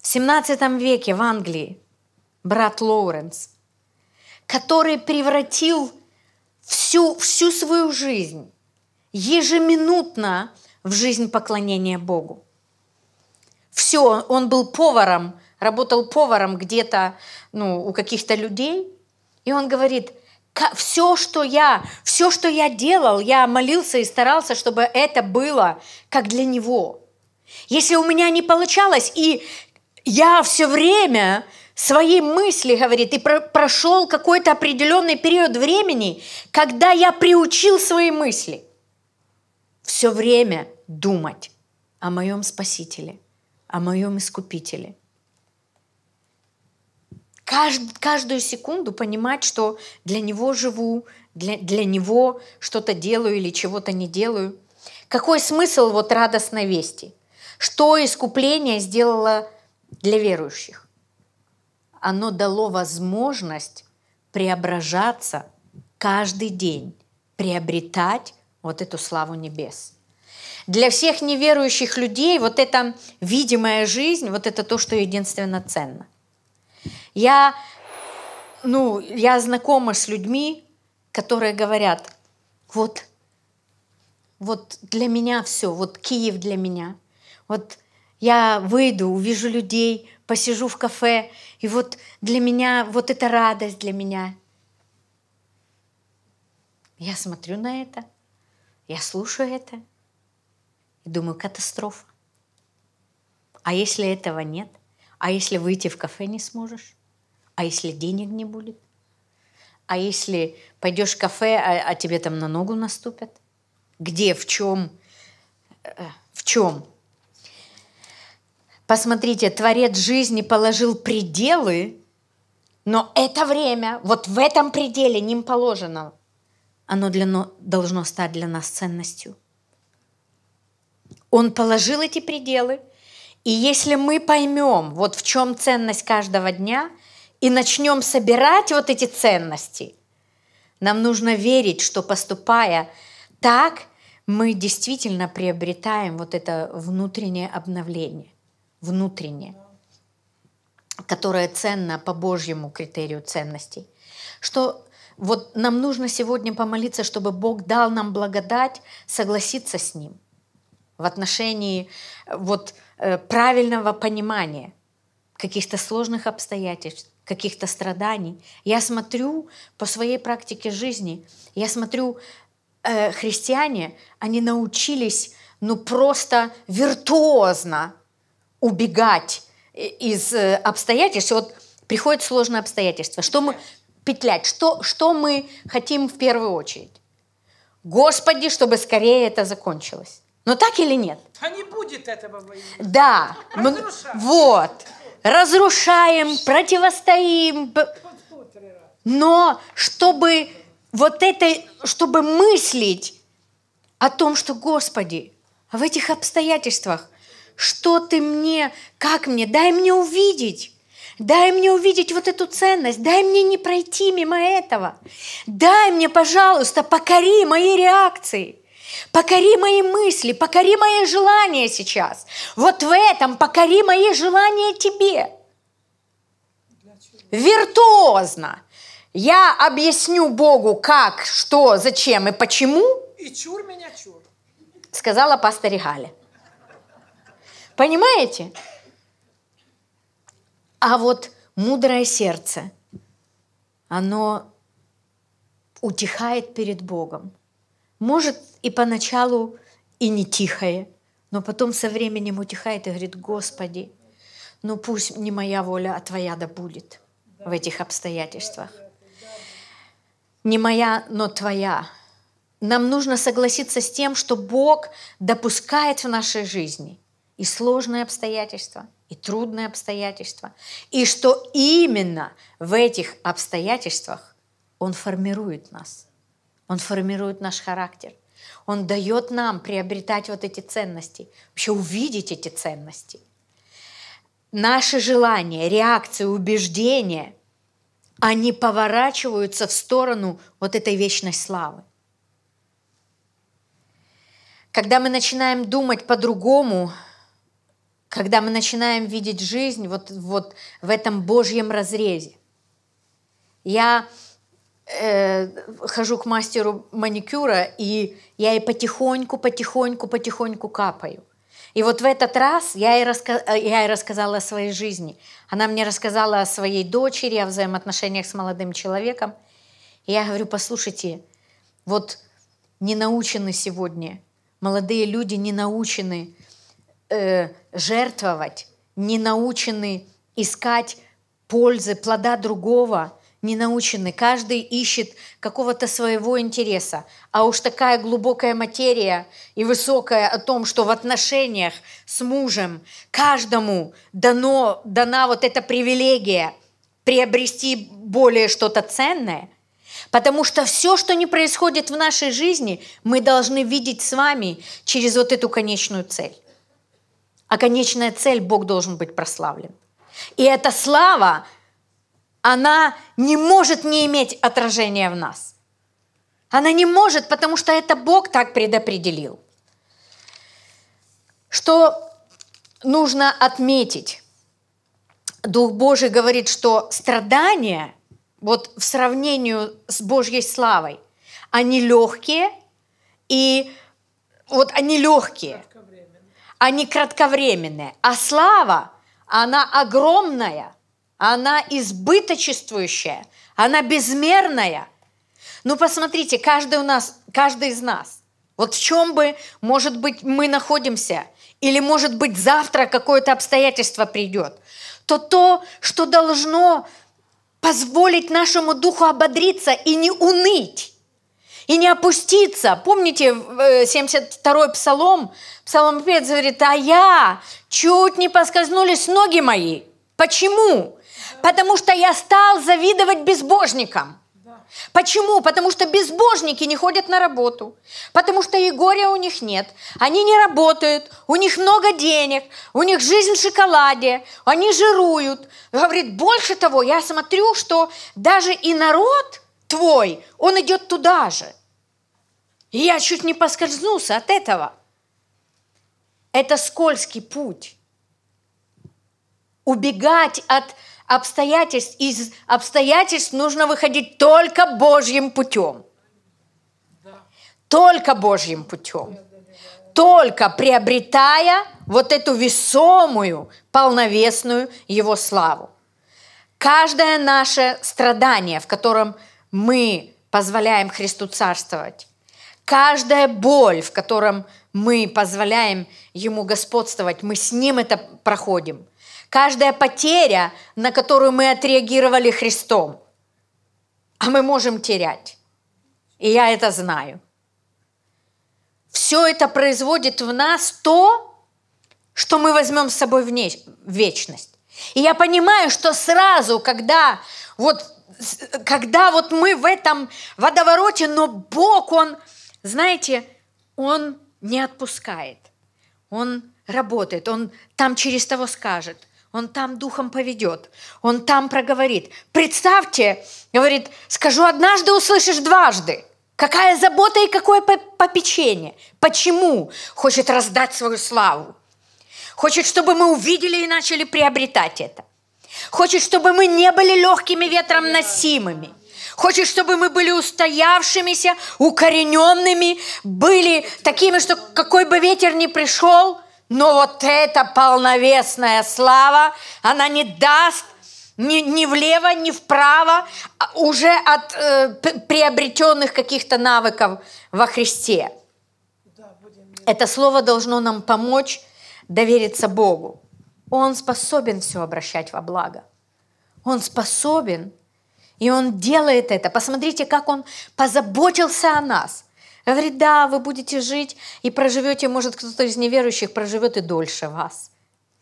в 17 веке в Англии, брат Лоуренс, который превратил всю, всю свою жизнь ежеминутно в жизнь поклонения Богу. Все, он был поваром, работал поваром где-то ну, у каких-то людей, и он говорит, все, что я, все, что я делал, я молился и старался, чтобы это было как для него. Если у меня не получалось, и я все время свои мысли, говорит, и про- прошел какой-то определенный период времени, когда я приучил свои мысли все время думать о моем Спасителе, о моем Искупителе. Кажд, каждую секунду понимать, что для Него живу, для, для Него что-то делаю или чего-то не делаю. Какой смысл вот радостной вести? Что искупление сделало для верующих? Оно дало возможность преображаться каждый день, приобретать вот эту славу небес. Для всех неверующих людей вот эта видимая жизнь, вот это то, что единственно ценно. Я, ну, я знакома с людьми, которые говорят, вот, вот для меня все, вот Киев для меня, вот я выйду, увижу людей, посижу в кафе, и вот для меня, вот это радость для меня. Я смотрю на это – я слушаю это и думаю, катастрофа. А если этого нет? А если выйти в кафе не сможешь? А если денег не будет? А если пойдешь в кафе, а, а тебе там на ногу наступят? Где, в чем? Э, в чем? Посмотрите, Творец жизни положил пределы, но это время, вот в этом пределе ним положено оно для, должно стать для нас ценностью. Он положил эти пределы, и если мы поймем, вот в чем ценность каждого дня, и начнем собирать вот эти ценности, нам нужно верить, что поступая так, мы действительно приобретаем вот это внутреннее обновление, внутреннее, которое ценно по Божьему критерию ценностей. Что вот нам нужно сегодня помолиться, чтобы Бог дал нам благодать согласиться с Ним в отношении э, вот, э, правильного понимания каких-то сложных обстоятельств, каких-то страданий. Я смотрю по своей практике жизни, я смотрю, э, христиане, они научились ну просто виртуозно убегать из обстоятельств. Вот приходит сложное обстоятельство. Что мы, петлять. Что, что мы хотим в первую очередь? Господи, чтобы скорее это закончилось. Но так или нет? Да не будет этого войны. Да. Разрушаем. Вот. Разрушаем, противостоим. Но чтобы вот это, чтобы мыслить о том, что, Господи, а в этих обстоятельствах, что ты мне, как мне, дай мне увидеть, Дай мне увидеть вот эту ценность. Дай мне не пройти мимо этого. Дай мне, пожалуйста, покори мои реакции. Покори мои мысли, покори мои желания сейчас. Вот в этом покори мои желания тебе. Виртуозно. Я объясню Богу, как, что, зачем и почему. И чур меня чур. Сказала пастор Галя. Понимаете? А вот мудрое сердце, оно утихает перед Богом. Может, и поначалу и не тихое, но потом со временем утихает и говорит, Господи, ну пусть не моя воля, а Твоя да будет в этих обстоятельствах. Не моя, но Твоя. Нам нужно согласиться с тем, что Бог допускает в нашей жизни – и сложные обстоятельства, и трудные обстоятельства, и что именно в этих обстоятельствах Он формирует нас, Он формирует наш характер, Он дает нам приобретать вот эти ценности, вообще увидеть эти ценности. Наши желания, реакции, убеждения, они поворачиваются в сторону вот этой вечной славы. Когда мы начинаем думать по-другому, когда мы начинаем видеть жизнь вот, вот в этом Божьем разрезе. Я э, хожу к мастеру маникюра, и я и потихоньку, потихоньку, потихоньку капаю. И вот в этот раз я и, раска... я и рассказала о своей жизни. Она мне рассказала о своей дочери, о взаимоотношениях с молодым человеком. И я говорю, послушайте, вот не научены сегодня, молодые люди не научены э, жертвовать, не научены искать пользы, плода другого, не научены. Каждый ищет какого-то своего интереса. А уж такая глубокая материя и высокая о том, что в отношениях с мужем каждому дано, дана вот эта привилегия приобрести более что-то ценное – Потому что все, что не происходит в нашей жизни, мы должны видеть с вами через вот эту конечную цель а конечная цель – Бог должен быть прославлен. И эта слава, она не может не иметь отражения в нас. Она не может, потому что это Бог так предопределил. Что нужно отметить? Дух Божий говорит, что страдания, вот в сравнении с Божьей славой, они легкие, и вот они легкие они кратковременные. А слава, она огромная, она избыточествующая, она безмерная. Ну, посмотрите, каждый, у нас, каждый из нас, вот в чем бы, может быть, мы находимся, или, может быть, завтра какое-то обстоятельство придет, то то, что должно позволить нашему духу ободриться и не уныть, и не опуститься. Помните 72-й э, псалом? псалом Псаломопевец говорит, а я чуть не поскользнулись ноги мои. Почему? Потому что я стал завидовать безбожникам. Почему? Потому что безбожники не ходят на работу, потому что и горя у них нет. Они не работают, у них много денег, у них жизнь в шоколаде, они жируют. Говорит, больше того, я смотрю, что даже и народ твой, он идет туда же. И я чуть не поскользнулся от этого. Это скользкий путь. Убегать от обстоятельств. Из обстоятельств нужно выходить только Божьим путем. Только Божьим путем. Только приобретая вот эту весомую, полновесную Его славу. Каждое наше страдание, в котором мы позволяем Христу царствовать, каждая боль, в котором мы позволяем Ему господствовать, мы с Ним это проходим. Каждая потеря, на которую мы отреагировали Христом, а мы можем терять. И я это знаю. Все это производит в нас то, что мы возьмем с собой в, не... вечность. И я понимаю, что сразу, когда вот, когда вот мы в этом водовороте, но Бог, Он – знаете, он не отпускает, он работает, он там через того скажет, он там духом поведет, он там проговорит. Представьте, говорит, скажу однажды, услышишь дважды. Какая забота и какое попечение. Почему хочет раздать свою славу? Хочет, чтобы мы увидели и начали приобретать это. Хочет, чтобы мы не были легкими ветром носимыми – Хочет, чтобы мы были устоявшимися, укорененными, были такими, что какой бы ветер ни пришел, но вот эта полновесная слава, она не даст ни, ни влево, ни вправо, а уже от э, приобретенных каких-то навыков во Христе. Это слово должно нам помочь довериться Богу. Он способен все обращать во благо. Он способен и он делает это. Посмотрите, как он позаботился о нас. Говорит, да, вы будете жить и проживете, может, кто-то из неверующих проживет и дольше вас.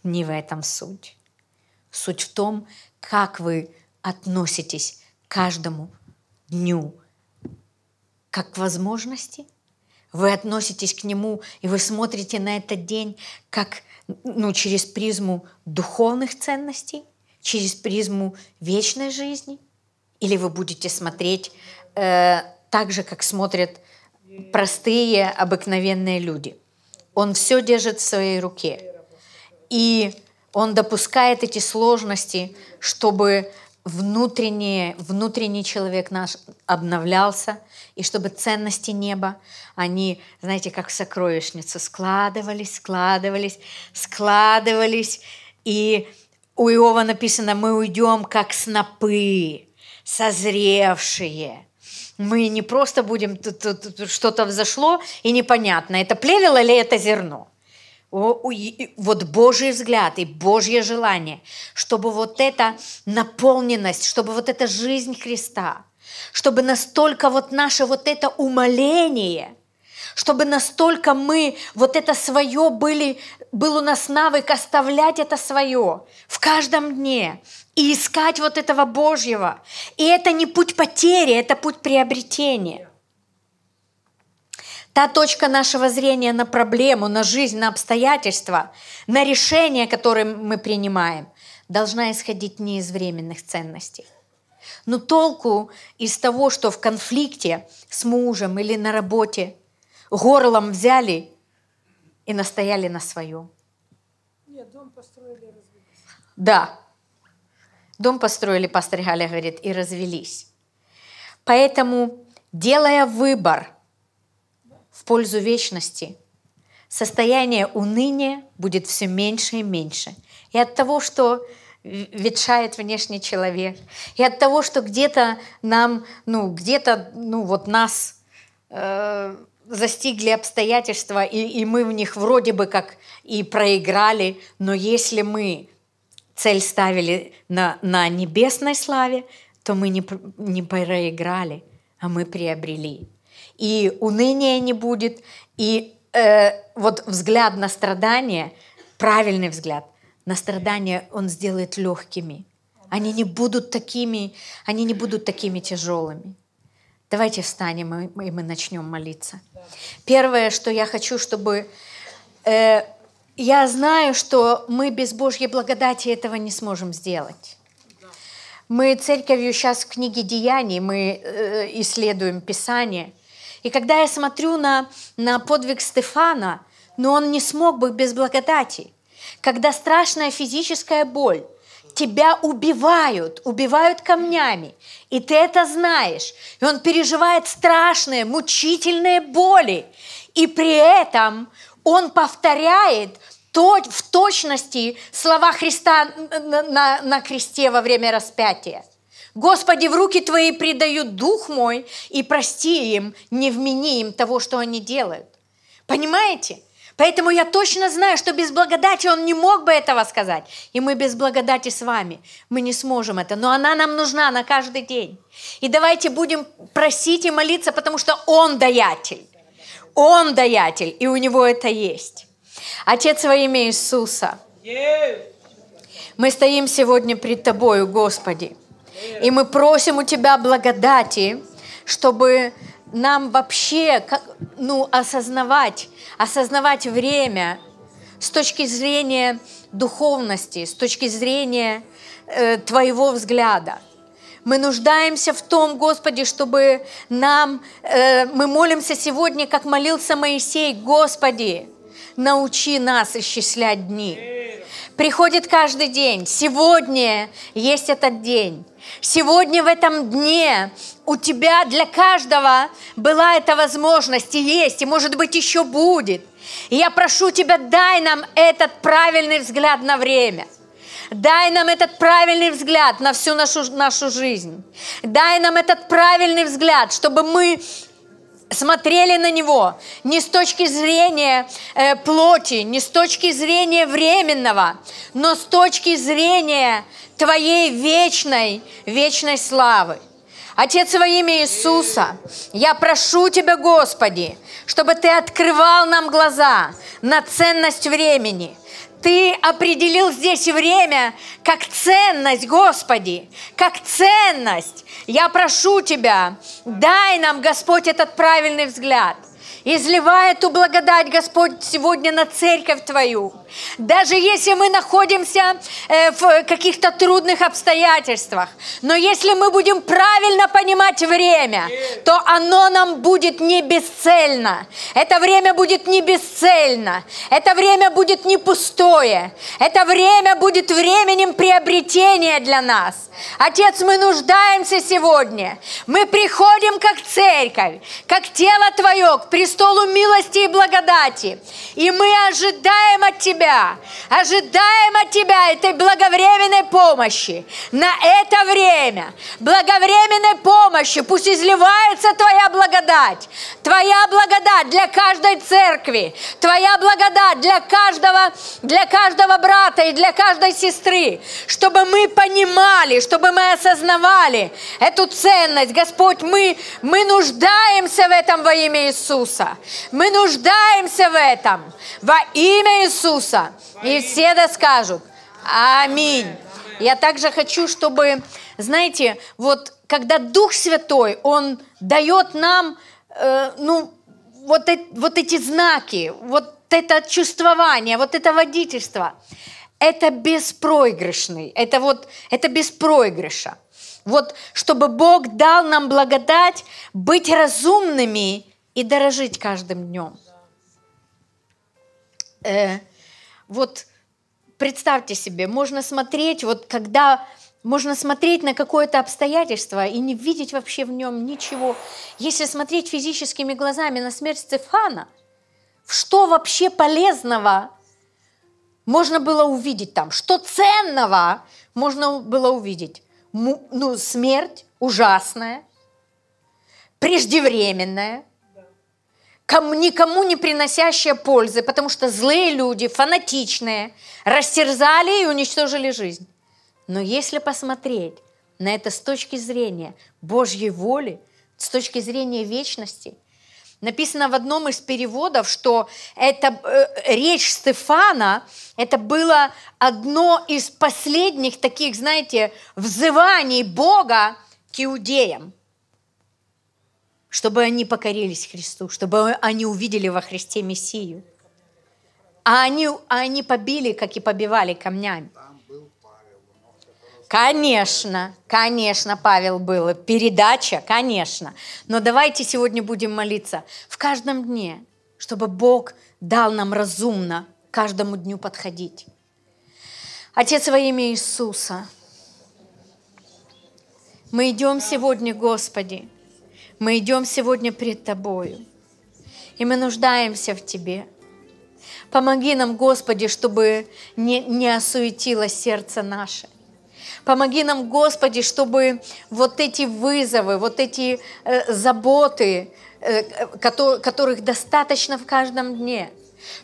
Не в этом суть. Суть в том, как вы относитесь к каждому дню, как к возможности. Вы относитесь к нему, и вы смотрите на этот день как ну, через призму духовных ценностей, через призму вечной жизни, или вы будете смотреть э, так же, как смотрят простые, обыкновенные люди. Он все держит в своей руке. И он допускает эти сложности, чтобы внутренний, внутренний человек наш обновлялся, и чтобы ценности неба, они, знаете, как в сокровищницу, складывались, складывались, складывались. И у Иова написано, мы уйдем как снопы созревшие. Мы не просто будем, что-то взошло и непонятно, это плевело или это зерно. Вот Божий взгляд и Божье желание, чтобы вот эта наполненность, чтобы вот эта жизнь Христа, чтобы настолько вот наше вот это умоление – чтобы настолько мы вот это свое были был у нас навык оставлять это свое в каждом дне и искать вот этого Божьего. И это не путь потери, это путь приобретения. Та точка нашего зрения на проблему, на жизнь, на обстоятельства, на решение, которое мы принимаем, должна исходить не из временных ценностей. Но толку из того, что в конфликте с мужем или на работе горлом взяли и настояли на своем. Нет, дом построили и развелись. Да. Дом построили, пастор Галя говорит, и развелись. Поэтому, делая выбор в пользу вечности, состояние уныния будет все меньше и меньше. И от того, что ветшает внешний человек, и от того, что где-то нам, ну, где-то, ну, вот нас э застигли обстоятельства, и, и мы в них вроде бы как и проиграли, но если мы цель ставили на, на небесной славе, то мы не, не проиграли, а мы приобрели. И уныния не будет, и э, вот взгляд на страдания, правильный взгляд на страдания, он сделает легкими. Они не будут такими, они не будут такими тяжелыми. Давайте встанем, и мы начнем молиться. Первое, что я хочу, чтобы... Э, я знаю, что мы без Божьей благодати этого не сможем сделать. Мы церковью сейчас в книге Деяний, мы э, исследуем Писание. И когда я смотрю на, на подвиг Стефана, но он не смог бы без благодати. Когда страшная физическая боль, тебя убивают, убивают камнями. И ты это знаешь. И он переживает страшные, мучительные боли. И при этом он повторяет то, в точности слова Христа на, на, на кресте во время распятия. Господи, в руки Твои предаю дух мой, и прости им, не вмени им того, что они делают. Понимаете? Поэтому я точно знаю, что без благодати Он не мог бы этого сказать. И мы без благодати с вами. Мы не сможем это. Но она нам нужна на каждый день. И давайте будем просить и молиться, потому что Он даятель. Он даятель, и у Него это есть. Отец во имя Иисуса, мы стоим сегодня пред Тобою, Господи, и мы просим у Тебя благодати, чтобы нам вообще как, ну, осознавать, осознавать время с точки зрения духовности, с точки зрения э, твоего взгляда. Мы нуждаемся в том, Господи, чтобы нам, э, мы молимся сегодня, как молился Моисей, Господи, научи нас исчислять дни. Приходит каждый день. Сегодня есть этот день. Сегодня в этом дне у тебя для каждого была эта возможность и есть, и может быть еще будет. И я прошу тебя, дай нам этот правильный взгляд на время. Дай нам этот правильный взгляд на всю нашу, нашу жизнь. Дай нам этот правильный взгляд, чтобы мы смотрели на него не с точки зрения э, плоти, не с точки зрения временного, но с точки зрения твоей вечной, вечной славы. Отец во имя Иисуса, я прошу Тебя, Господи, чтобы Ты открывал нам глаза на ценность времени – ты определил здесь время как ценность, Господи, как ценность. Я прошу Тебя, дай нам, Господь, этот правильный взгляд. Изливай эту благодать, Господь, сегодня на церковь Твою. Даже если мы находимся э, в каких-то трудных обстоятельствах, но если мы будем правильно понимать время, то оно нам будет не бесцельно. Это время будет не бесцельно. Это время будет не пустое. Это время будет временем приобретения для нас. Отец, мы нуждаемся сегодня. Мы приходим как церковь, как тело Твое, к престолу милости и благодати. И мы ожидаем от Тебя Тебя, ожидаем от Тебя этой благовременной помощи на это время, благовременной помощи, пусть изливается Твоя благодать, Твоя благодать для каждой церкви, Твоя благодать для каждого, для каждого брата и для каждой сестры, чтобы мы понимали, чтобы мы осознавали эту ценность. Господь, мы, мы нуждаемся в этом во имя Иисуса. Мы нуждаемся в этом во имя Иисуса. Иисуса. И все да скажут. Аминь. Я также хочу, чтобы, знаете, вот когда Дух Святой, Он дает нам, э, ну, вот, э, вот эти знаки, вот это чувствование, вот это водительство, это беспроигрышный, это вот, это без проигрыша. Вот, чтобы Бог дал нам благодать быть разумными и дорожить каждым днем. Э, вот представьте себе, можно смотреть, вот когда можно смотреть на какое-то обстоятельство и не видеть вообще в нем ничего. Если смотреть физическими глазами на смерть Стефана, что вообще полезного можно было увидеть там, что ценного можно было увидеть. Ну, смерть ужасная, преждевременная – никому не приносящая пользы, потому что злые люди, фанатичные, растерзали и уничтожили жизнь. Но если посмотреть на это с точки зрения Божьей воли, с точки зрения вечности, написано в одном из переводов, что это, э, речь Стефана, это было одно из последних таких, знаете, взываний Бога к иудеям – чтобы они покорились Христу, чтобы они увидели во Христе Мессию. А они, а они побили, как и побивали камнями. Конечно, конечно, Павел был. Передача, конечно. Но давайте сегодня будем молиться в каждом дне, чтобы Бог дал нам разумно каждому дню подходить. Отец во имя Иисуса, мы идем сегодня, Господи, мы идем сегодня пред Тобою, и мы нуждаемся в Тебе. Помоги нам, Господи, чтобы не, не осуетило сердце наше. Помоги нам, Господи, чтобы вот эти вызовы, вот эти э, заботы, э, которые, которых достаточно в каждом дне,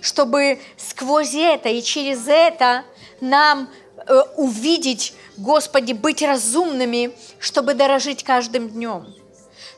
чтобы сквозь это и через это нам э, увидеть, Господи, быть разумными, чтобы дорожить каждым днем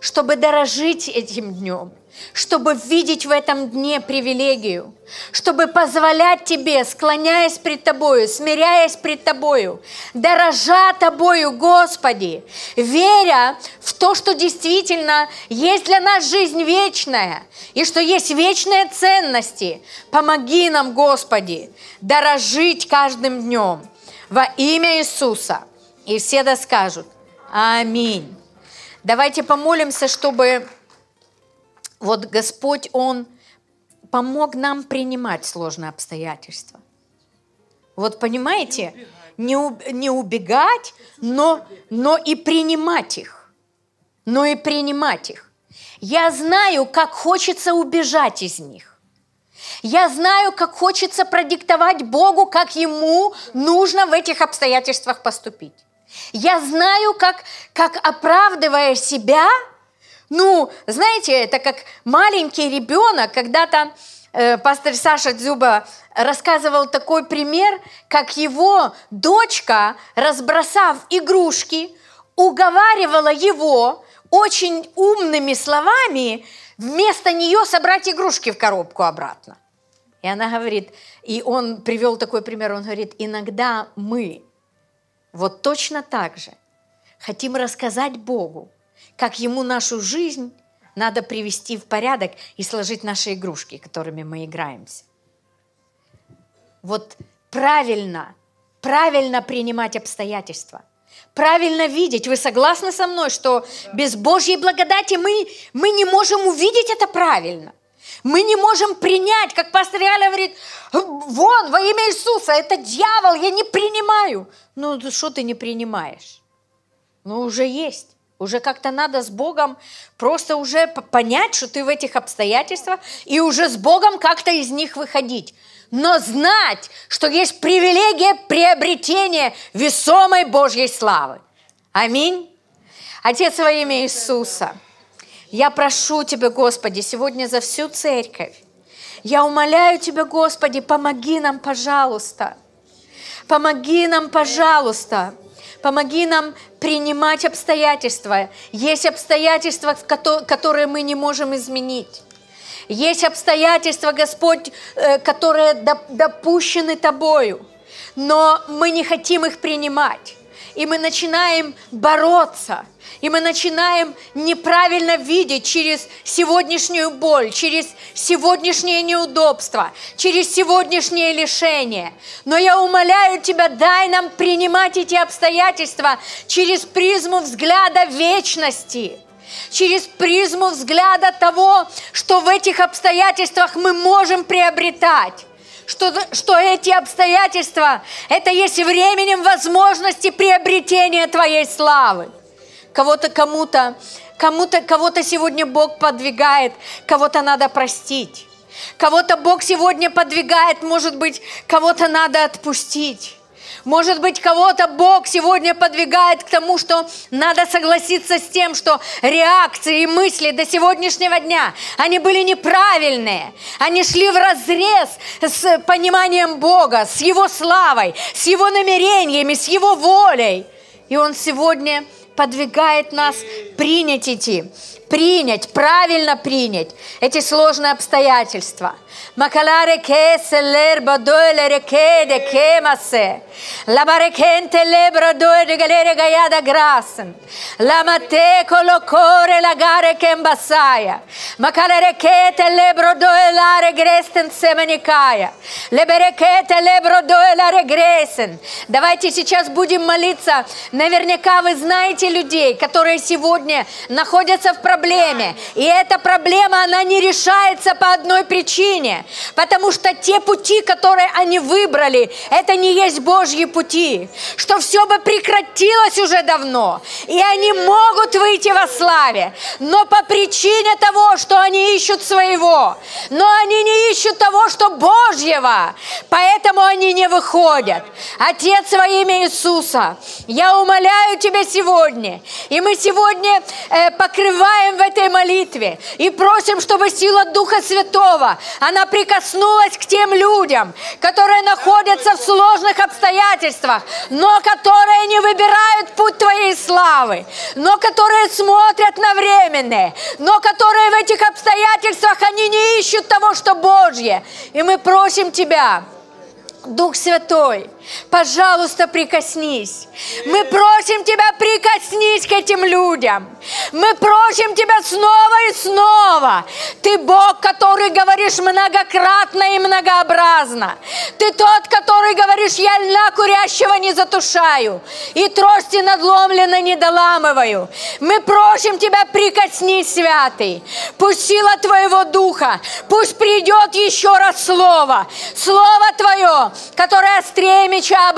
чтобы дорожить этим днем, чтобы видеть в этом дне привилегию, чтобы позволять тебе, склоняясь пред тобою, смиряясь пред тобою, дорожа тобою, Господи, веря в то, что действительно есть для нас жизнь вечная, и что есть вечные ценности, помоги нам, Господи, дорожить каждым днем во имя Иисуса. И все доскажут. Аминь. Давайте помолимся, чтобы вот Господь, Он помог нам принимать сложные обстоятельства. Вот понимаете, не убегать, не, не убегать но, но и принимать их. Но и принимать их. Я знаю, как хочется убежать из них. Я знаю, как хочется продиктовать Богу, как Ему нужно в этих обстоятельствах поступить. Я знаю, как, как оправдывая себя, ну, знаете, это как маленький ребенок, когда-то э, пастор Саша Дзюба рассказывал такой пример, как его дочка, разбросав игрушки, уговаривала его очень умными словами вместо нее собрать игрушки в коробку обратно. И она говорит, и он привел такой пример, он говорит, иногда мы вот точно так же. Хотим рассказать Богу, как Ему нашу жизнь надо привести в порядок и сложить наши игрушки, которыми мы играемся. Вот правильно, правильно принимать обстоятельства. Правильно видеть. Вы согласны со мной, что без Божьей благодати мы, мы не можем увидеть это правильно? Мы не можем принять, как пастор Яля говорит, вон, во имя Иисуса, это дьявол, я не принимаю. Ну, что ты не принимаешь? Ну, уже есть. Уже как-то надо с Богом просто уже понять, что ты в этих обстоятельствах, и уже с Богом как-то из них выходить. Но знать, что есть привилегия приобретения весомой Божьей славы. Аминь. Отец во имя Иисуса. Я прошу Тебя, Господи, сегодня за всю церковь. Я умоляю Тебя, Господи, помоги нам, пожалуйста. Помоги нам, пожалуйста. Помоги нам принимать обстоятельства. Есть обстоятельства, которые мы не можем изменить. Есть обстоятельства, Господь, э, которые допущены Тобою, но мы не хотим их принимать. И мы начинаем бороться. И мы начинаем неправильно видеть через сегодняшнюю боль, через сегодняшнее неудобство, через сегодняшнее лишение. Но я умоляю тебя, дай нам принимать эти обстоятельства через призму взгляда вечности через призму взгляда того, что в этих обстоятельствах мы можем приобретать что, что эти обстоятельства – это есть временем возможности приобретения твоей славы. Кого-то кому-то, кому-то, кого-то сегодня Бог подвигает, кого-то надо простить. Кого-то Бог сегодня подвигает, может быть, кого-то надо отпустить. Может быть, кого-то Бог сегодня подвигает к тому, что надо согласиться с тем, что реакции и мысли до сегодняшнего дня, они были неправильные. Они шли в разрез с пониманием Бога, с Его славой, с Его намерениями, с Его волей. И Он сегодня подвигает нас принять эти, принять, правильно принять эти сложные обстоятельства. Макаларе кесе лерба дойле Лабарекенте лебра дойле грасен. Ламате колокоре лагаре кембасая. Макаларе кете лебро дойле регрестен Давайте сейчас будем молиться. Наверняка вы знаете людей, которые сегодня находятся в проблеме проблеме. И эта проблема, она не решается по одной причине. Потому что те пути, которые они выбрали, это не есть Божьи пути. Что все бы прекратилось уже давно. И они могут выйти во славе. Но по причине того, что они ищут своего. Но они не ищут того, что Божьего. Поэтому они не выходят. Отец во имя Иисуса, я умоляю Тебя сегодня. И мы сегодня э, покрываем призываем в этой молитве и просим, чтобы сила Духа Святого, она прикоснулась к тем людям, которые находятся в сложных обстоятельствах, но которые не выбирают путь Твоей славы, но которые смотрят на временные, но которые в этих обстоятельствах, они не ищут того, что Божье. И мы просим Тебя, Дух Святой, Пожалуйста, прикоснись. Мы просим Тебя, прикоснись к этим людям. Мы просим Тебя снова и снова. Ты Бог, который говоришь многократно и многообразно. Ты тот, который говоришь, я льна курящего не затушаю, и трости надломленно не доламываю. Мы просим Тебя, прикоснись, Святый. Пусть сила Твоего Духа, пусть придет еще раз Слово. Слово Твое, которое стремится меча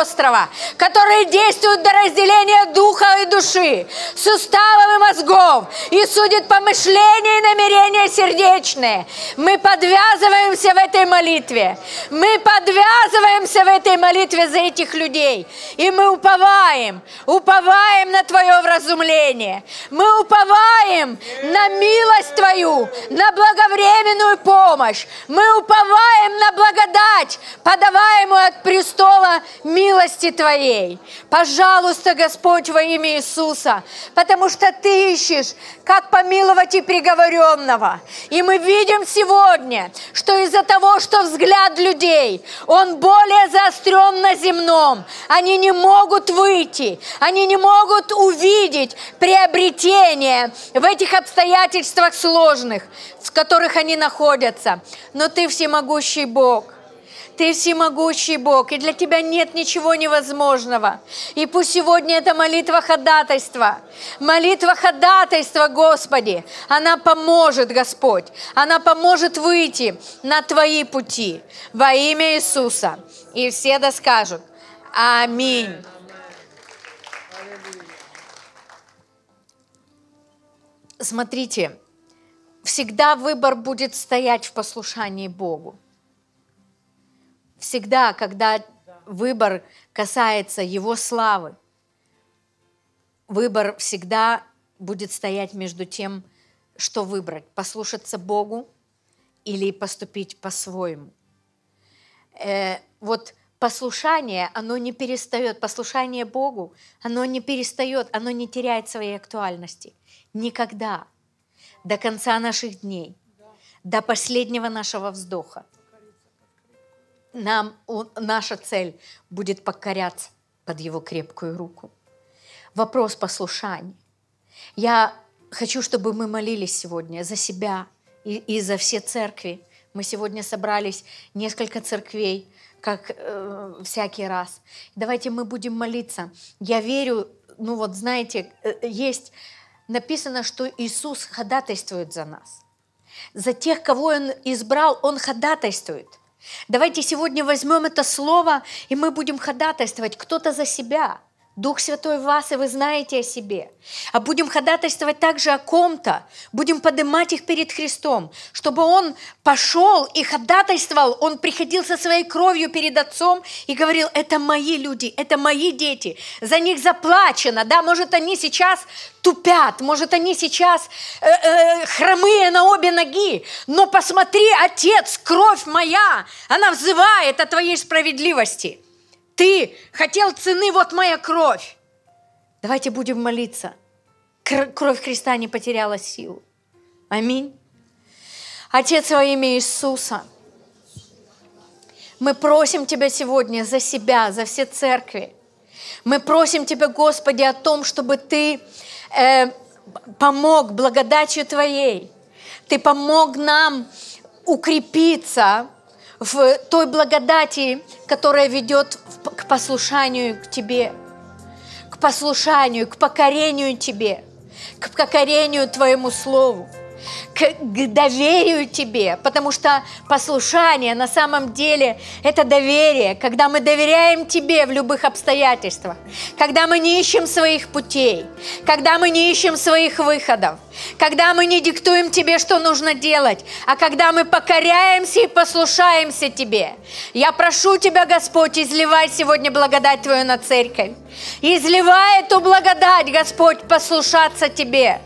острова, которые действуют до разделения духа и души, суставов и мозгов, и судит помышления и намерения сердечные. Мы подвязываемся в этой молитве. Мы подвязываемся в этой молитве за этих людей. И мы уповаем, уповаем на Твое вразумление. Мы уповаем на милость Твою, на благовременную помощь. Мы уповаем на благодать, подаваемую от присутствия престола милости Твоей. Пожалуйста, Господь, во имя Иисуса, потому что Ты ищешь, как помиловать и приговоренного. И мы видим сегодня, что из-за того, что взгляд людей, он более заострен на земном, они не могут выйти, они не могут увидеть приобретение в этих обстоятельствах сложных, в которых они находятся. Но Ты всемогущий Бог, ты всемогущий Бог, и для Тебя нет ничего невозможного. И пусть сегодня эта молитва ходатайства, молитва ходатайства, Господи, она поможет, Господь, она поможет выйти на Твои пути во имя Иисуса. И все да скажут Аминь. Смотрите, всегда выбор будет стоять в послушании Богу. Всегда, когда выбор касается Его славы, выбор всегда будет стоять между тем, что выбрать, послушаться Богу или поступить по-своему. Э, вот послушание, оно не перестает, послушание Богу, оно не перестает, оно не теряет своей актуальности. Никогда. До конца наших дней, до последнего нашего вздоха нам наша цель будет покоряться под его крепкую руку. Вопрос послушания. Я хочу, чтобы мы молились сегодня за себя и, и за все церкви. Мы сегодня собрались несколько церквей, как э, всякий раз. Давайте мы будем молиться. Я верю, ну вот знаете, э, есть написано, что Иисус ходатайствует за нас. За тех, кого Он избрал, Он ходатайствует. Давайте сегодня возьмем это слово, и мы будем ходатайствовать кто-то за себя – Дух Святой в вас, и вы знаете о себе. А будем ходатайствовать также о ком-то, будем поднимать их перед Христом, чтобы Он пошел и ходатайствовал, Он приходил со своей кровью перед Отцом и говорил, это мои люди, это мои дети, за них заплачено, да, может, они сейчас тупят, может, они сейчас э, э, хромые на обе ноги, но посмотри, Отец, кровь моя, она взывает о твоей справедливости – ты хотел цены, вот моя кровь. Давайте будем молиться. Кровь Христа не потеряла силу. Аминь. Отец во имя Иисуса, мы просим Тебя сегодня за себя, за все церкви. Мы просим Тебя, Господи, о том, чтобы Ты э, помог благодатью Твоей. Ты помог нам укрепиться в той благодати, которая ведет к послушанию к тебе, к послушанию, к покорению тебе, к покорению твоему слову к, к доверию тебе, потому что послушание на самом деле это доверие, когда мы доверяем тебе в любых обстоятельствах, когда мы не ищем своих путей, когда мы не ищем своих выходов, когда мы не диктуем тебе, что нужно делать, а когда мы покоряемся и послушаемся тебе. Я прошу тебя, Господь, изливай сегодня благодать твою на церковь. Изливай эту благодать, Господь, послушаться тебе.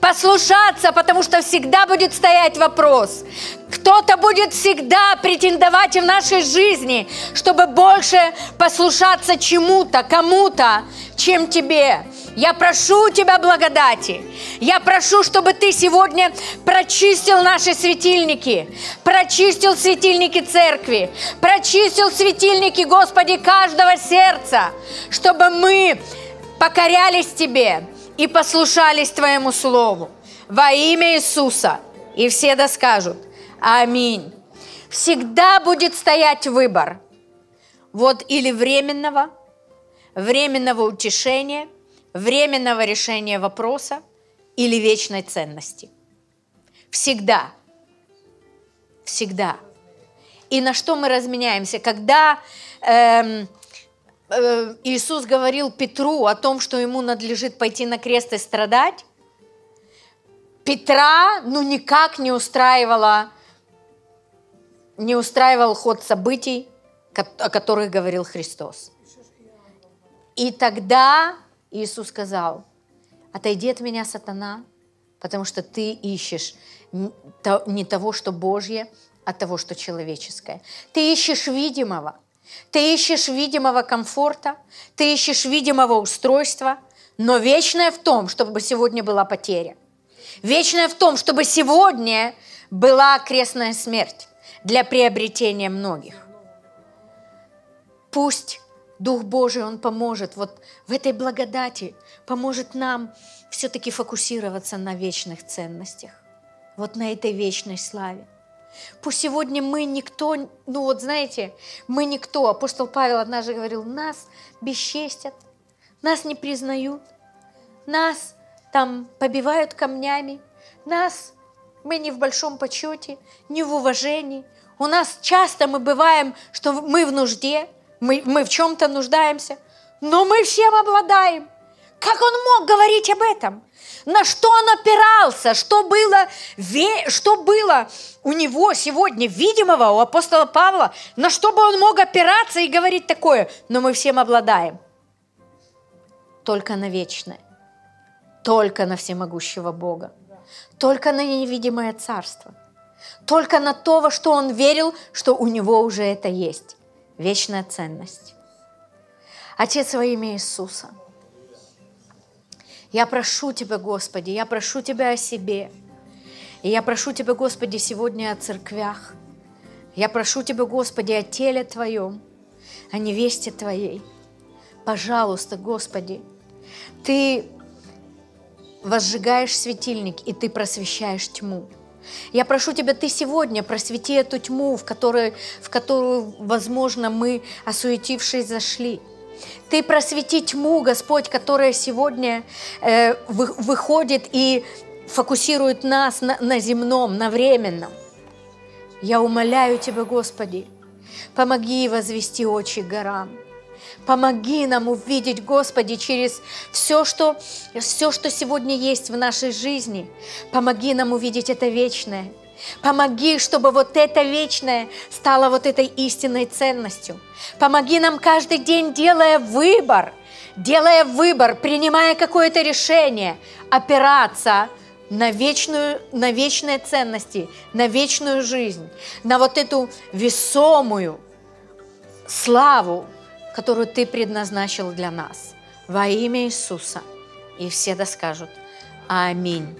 Послушаться, потому что всегда будет стоять вопрос. Кто-то будет всегда претендовать в нашей жизни, чтобы больше послушаться чему-то, кому-то, чем тебе. Я прошу у Тебя благодати. Я прошу, чтобы Ты сегодня прочистил наши светильники, прочистил светильники церкви, прочистил светильники, Господи, каждого сердца, чтобы мы покорялись Тебе и послушались Твоему Слову во имя Иисуса. И все доскажут. Аминь. Всегда будет стоять выбор. Вот или временного, временного утешения, временного решения вопроса или вечной ценности. Всегда. Всегда. И на что мы разменяемся? Когда эм, э, Иисус говорил Петру о том, что ему надлежит пойти на крест и страдать, Петра ну никак не устраивала, не устраивал ход событий, о которых говорил Христос. И тогда Иисус сказал, отойди от меня, сатана, потому что ты ищешь не того, что Божье, а того, что человеческое. Ты ищешь видимого, ты ищешь видимого комфорта, ты ищешь видимого устройства, но вечное в том, чтобы сегодня была потеря. Вечное в том, чтобы сегодня была крестная смерть для приобретения многих. Пусть Дух Божий, Он поможет вот в этой благодати, поможет нам все-таки фокусироваться на вечных ценностях, вот на этой вечной славе. Пусть сегодня мы никто, ну вот знаете, мы никто. Апостол Павел однажды говорил, нас бесчестят, нас не признают, нас там побивают камнями. Нас мы не в большом почете, не в уважении. У нас часто мы бываем, что мы в нужде, мы, мы в чем-то нуждаемся, но мы всем обладаем. Как он мог говорить об этом? На что он опирался? Что было, что было у него сегодня видимого, у апостола Павла? На что бы он мог опираться и говорить такое? Но мы всем обладаем. Только на вечное только на всемогущего Бога, только на невидимое царство, только на то, во что он верил, что у него уже это есть – вечная ценность. Отец во имя Иисуса, я прошу Тебя, Господи, я прошу Тебя о себе. И я прошу Тебя, Господи, сегодня о церквях. Я прошу Тебя, Господи, о теле Твоем, о невесте Твоей. Пожалуйста, Господи, Ты возжигаешь светильник, и ты просвещаешь тьму. Я прошу тебя, ты сегодня просвети эту тьму, в, которой, в которую, возможно, мы, осуетившись, зашли. Ты просвети тьму, Господь, которая сегодня э, вы, выходит и фокусирует нас на, на земном, на временном. Я умоляю Тебя, Господи, помоги возвести очи горам, Помоги нам увидеть, Господи, через все что, все, что сегодня есть в нашей жизни. Помоги нам увидеть это вечное. Помоги, чтобы вот это вечное стало вот этой истинной ценностью. Помоги нам каждый день, делая выбор, делая выбор, принимая какое-то решение, опираться на, вечную, на вечные ценности, на вечную жизнь, на вот эту весомую славу, которую Ты предназначил для нас. Во имя Иисуса. И все доскажут. Аминь.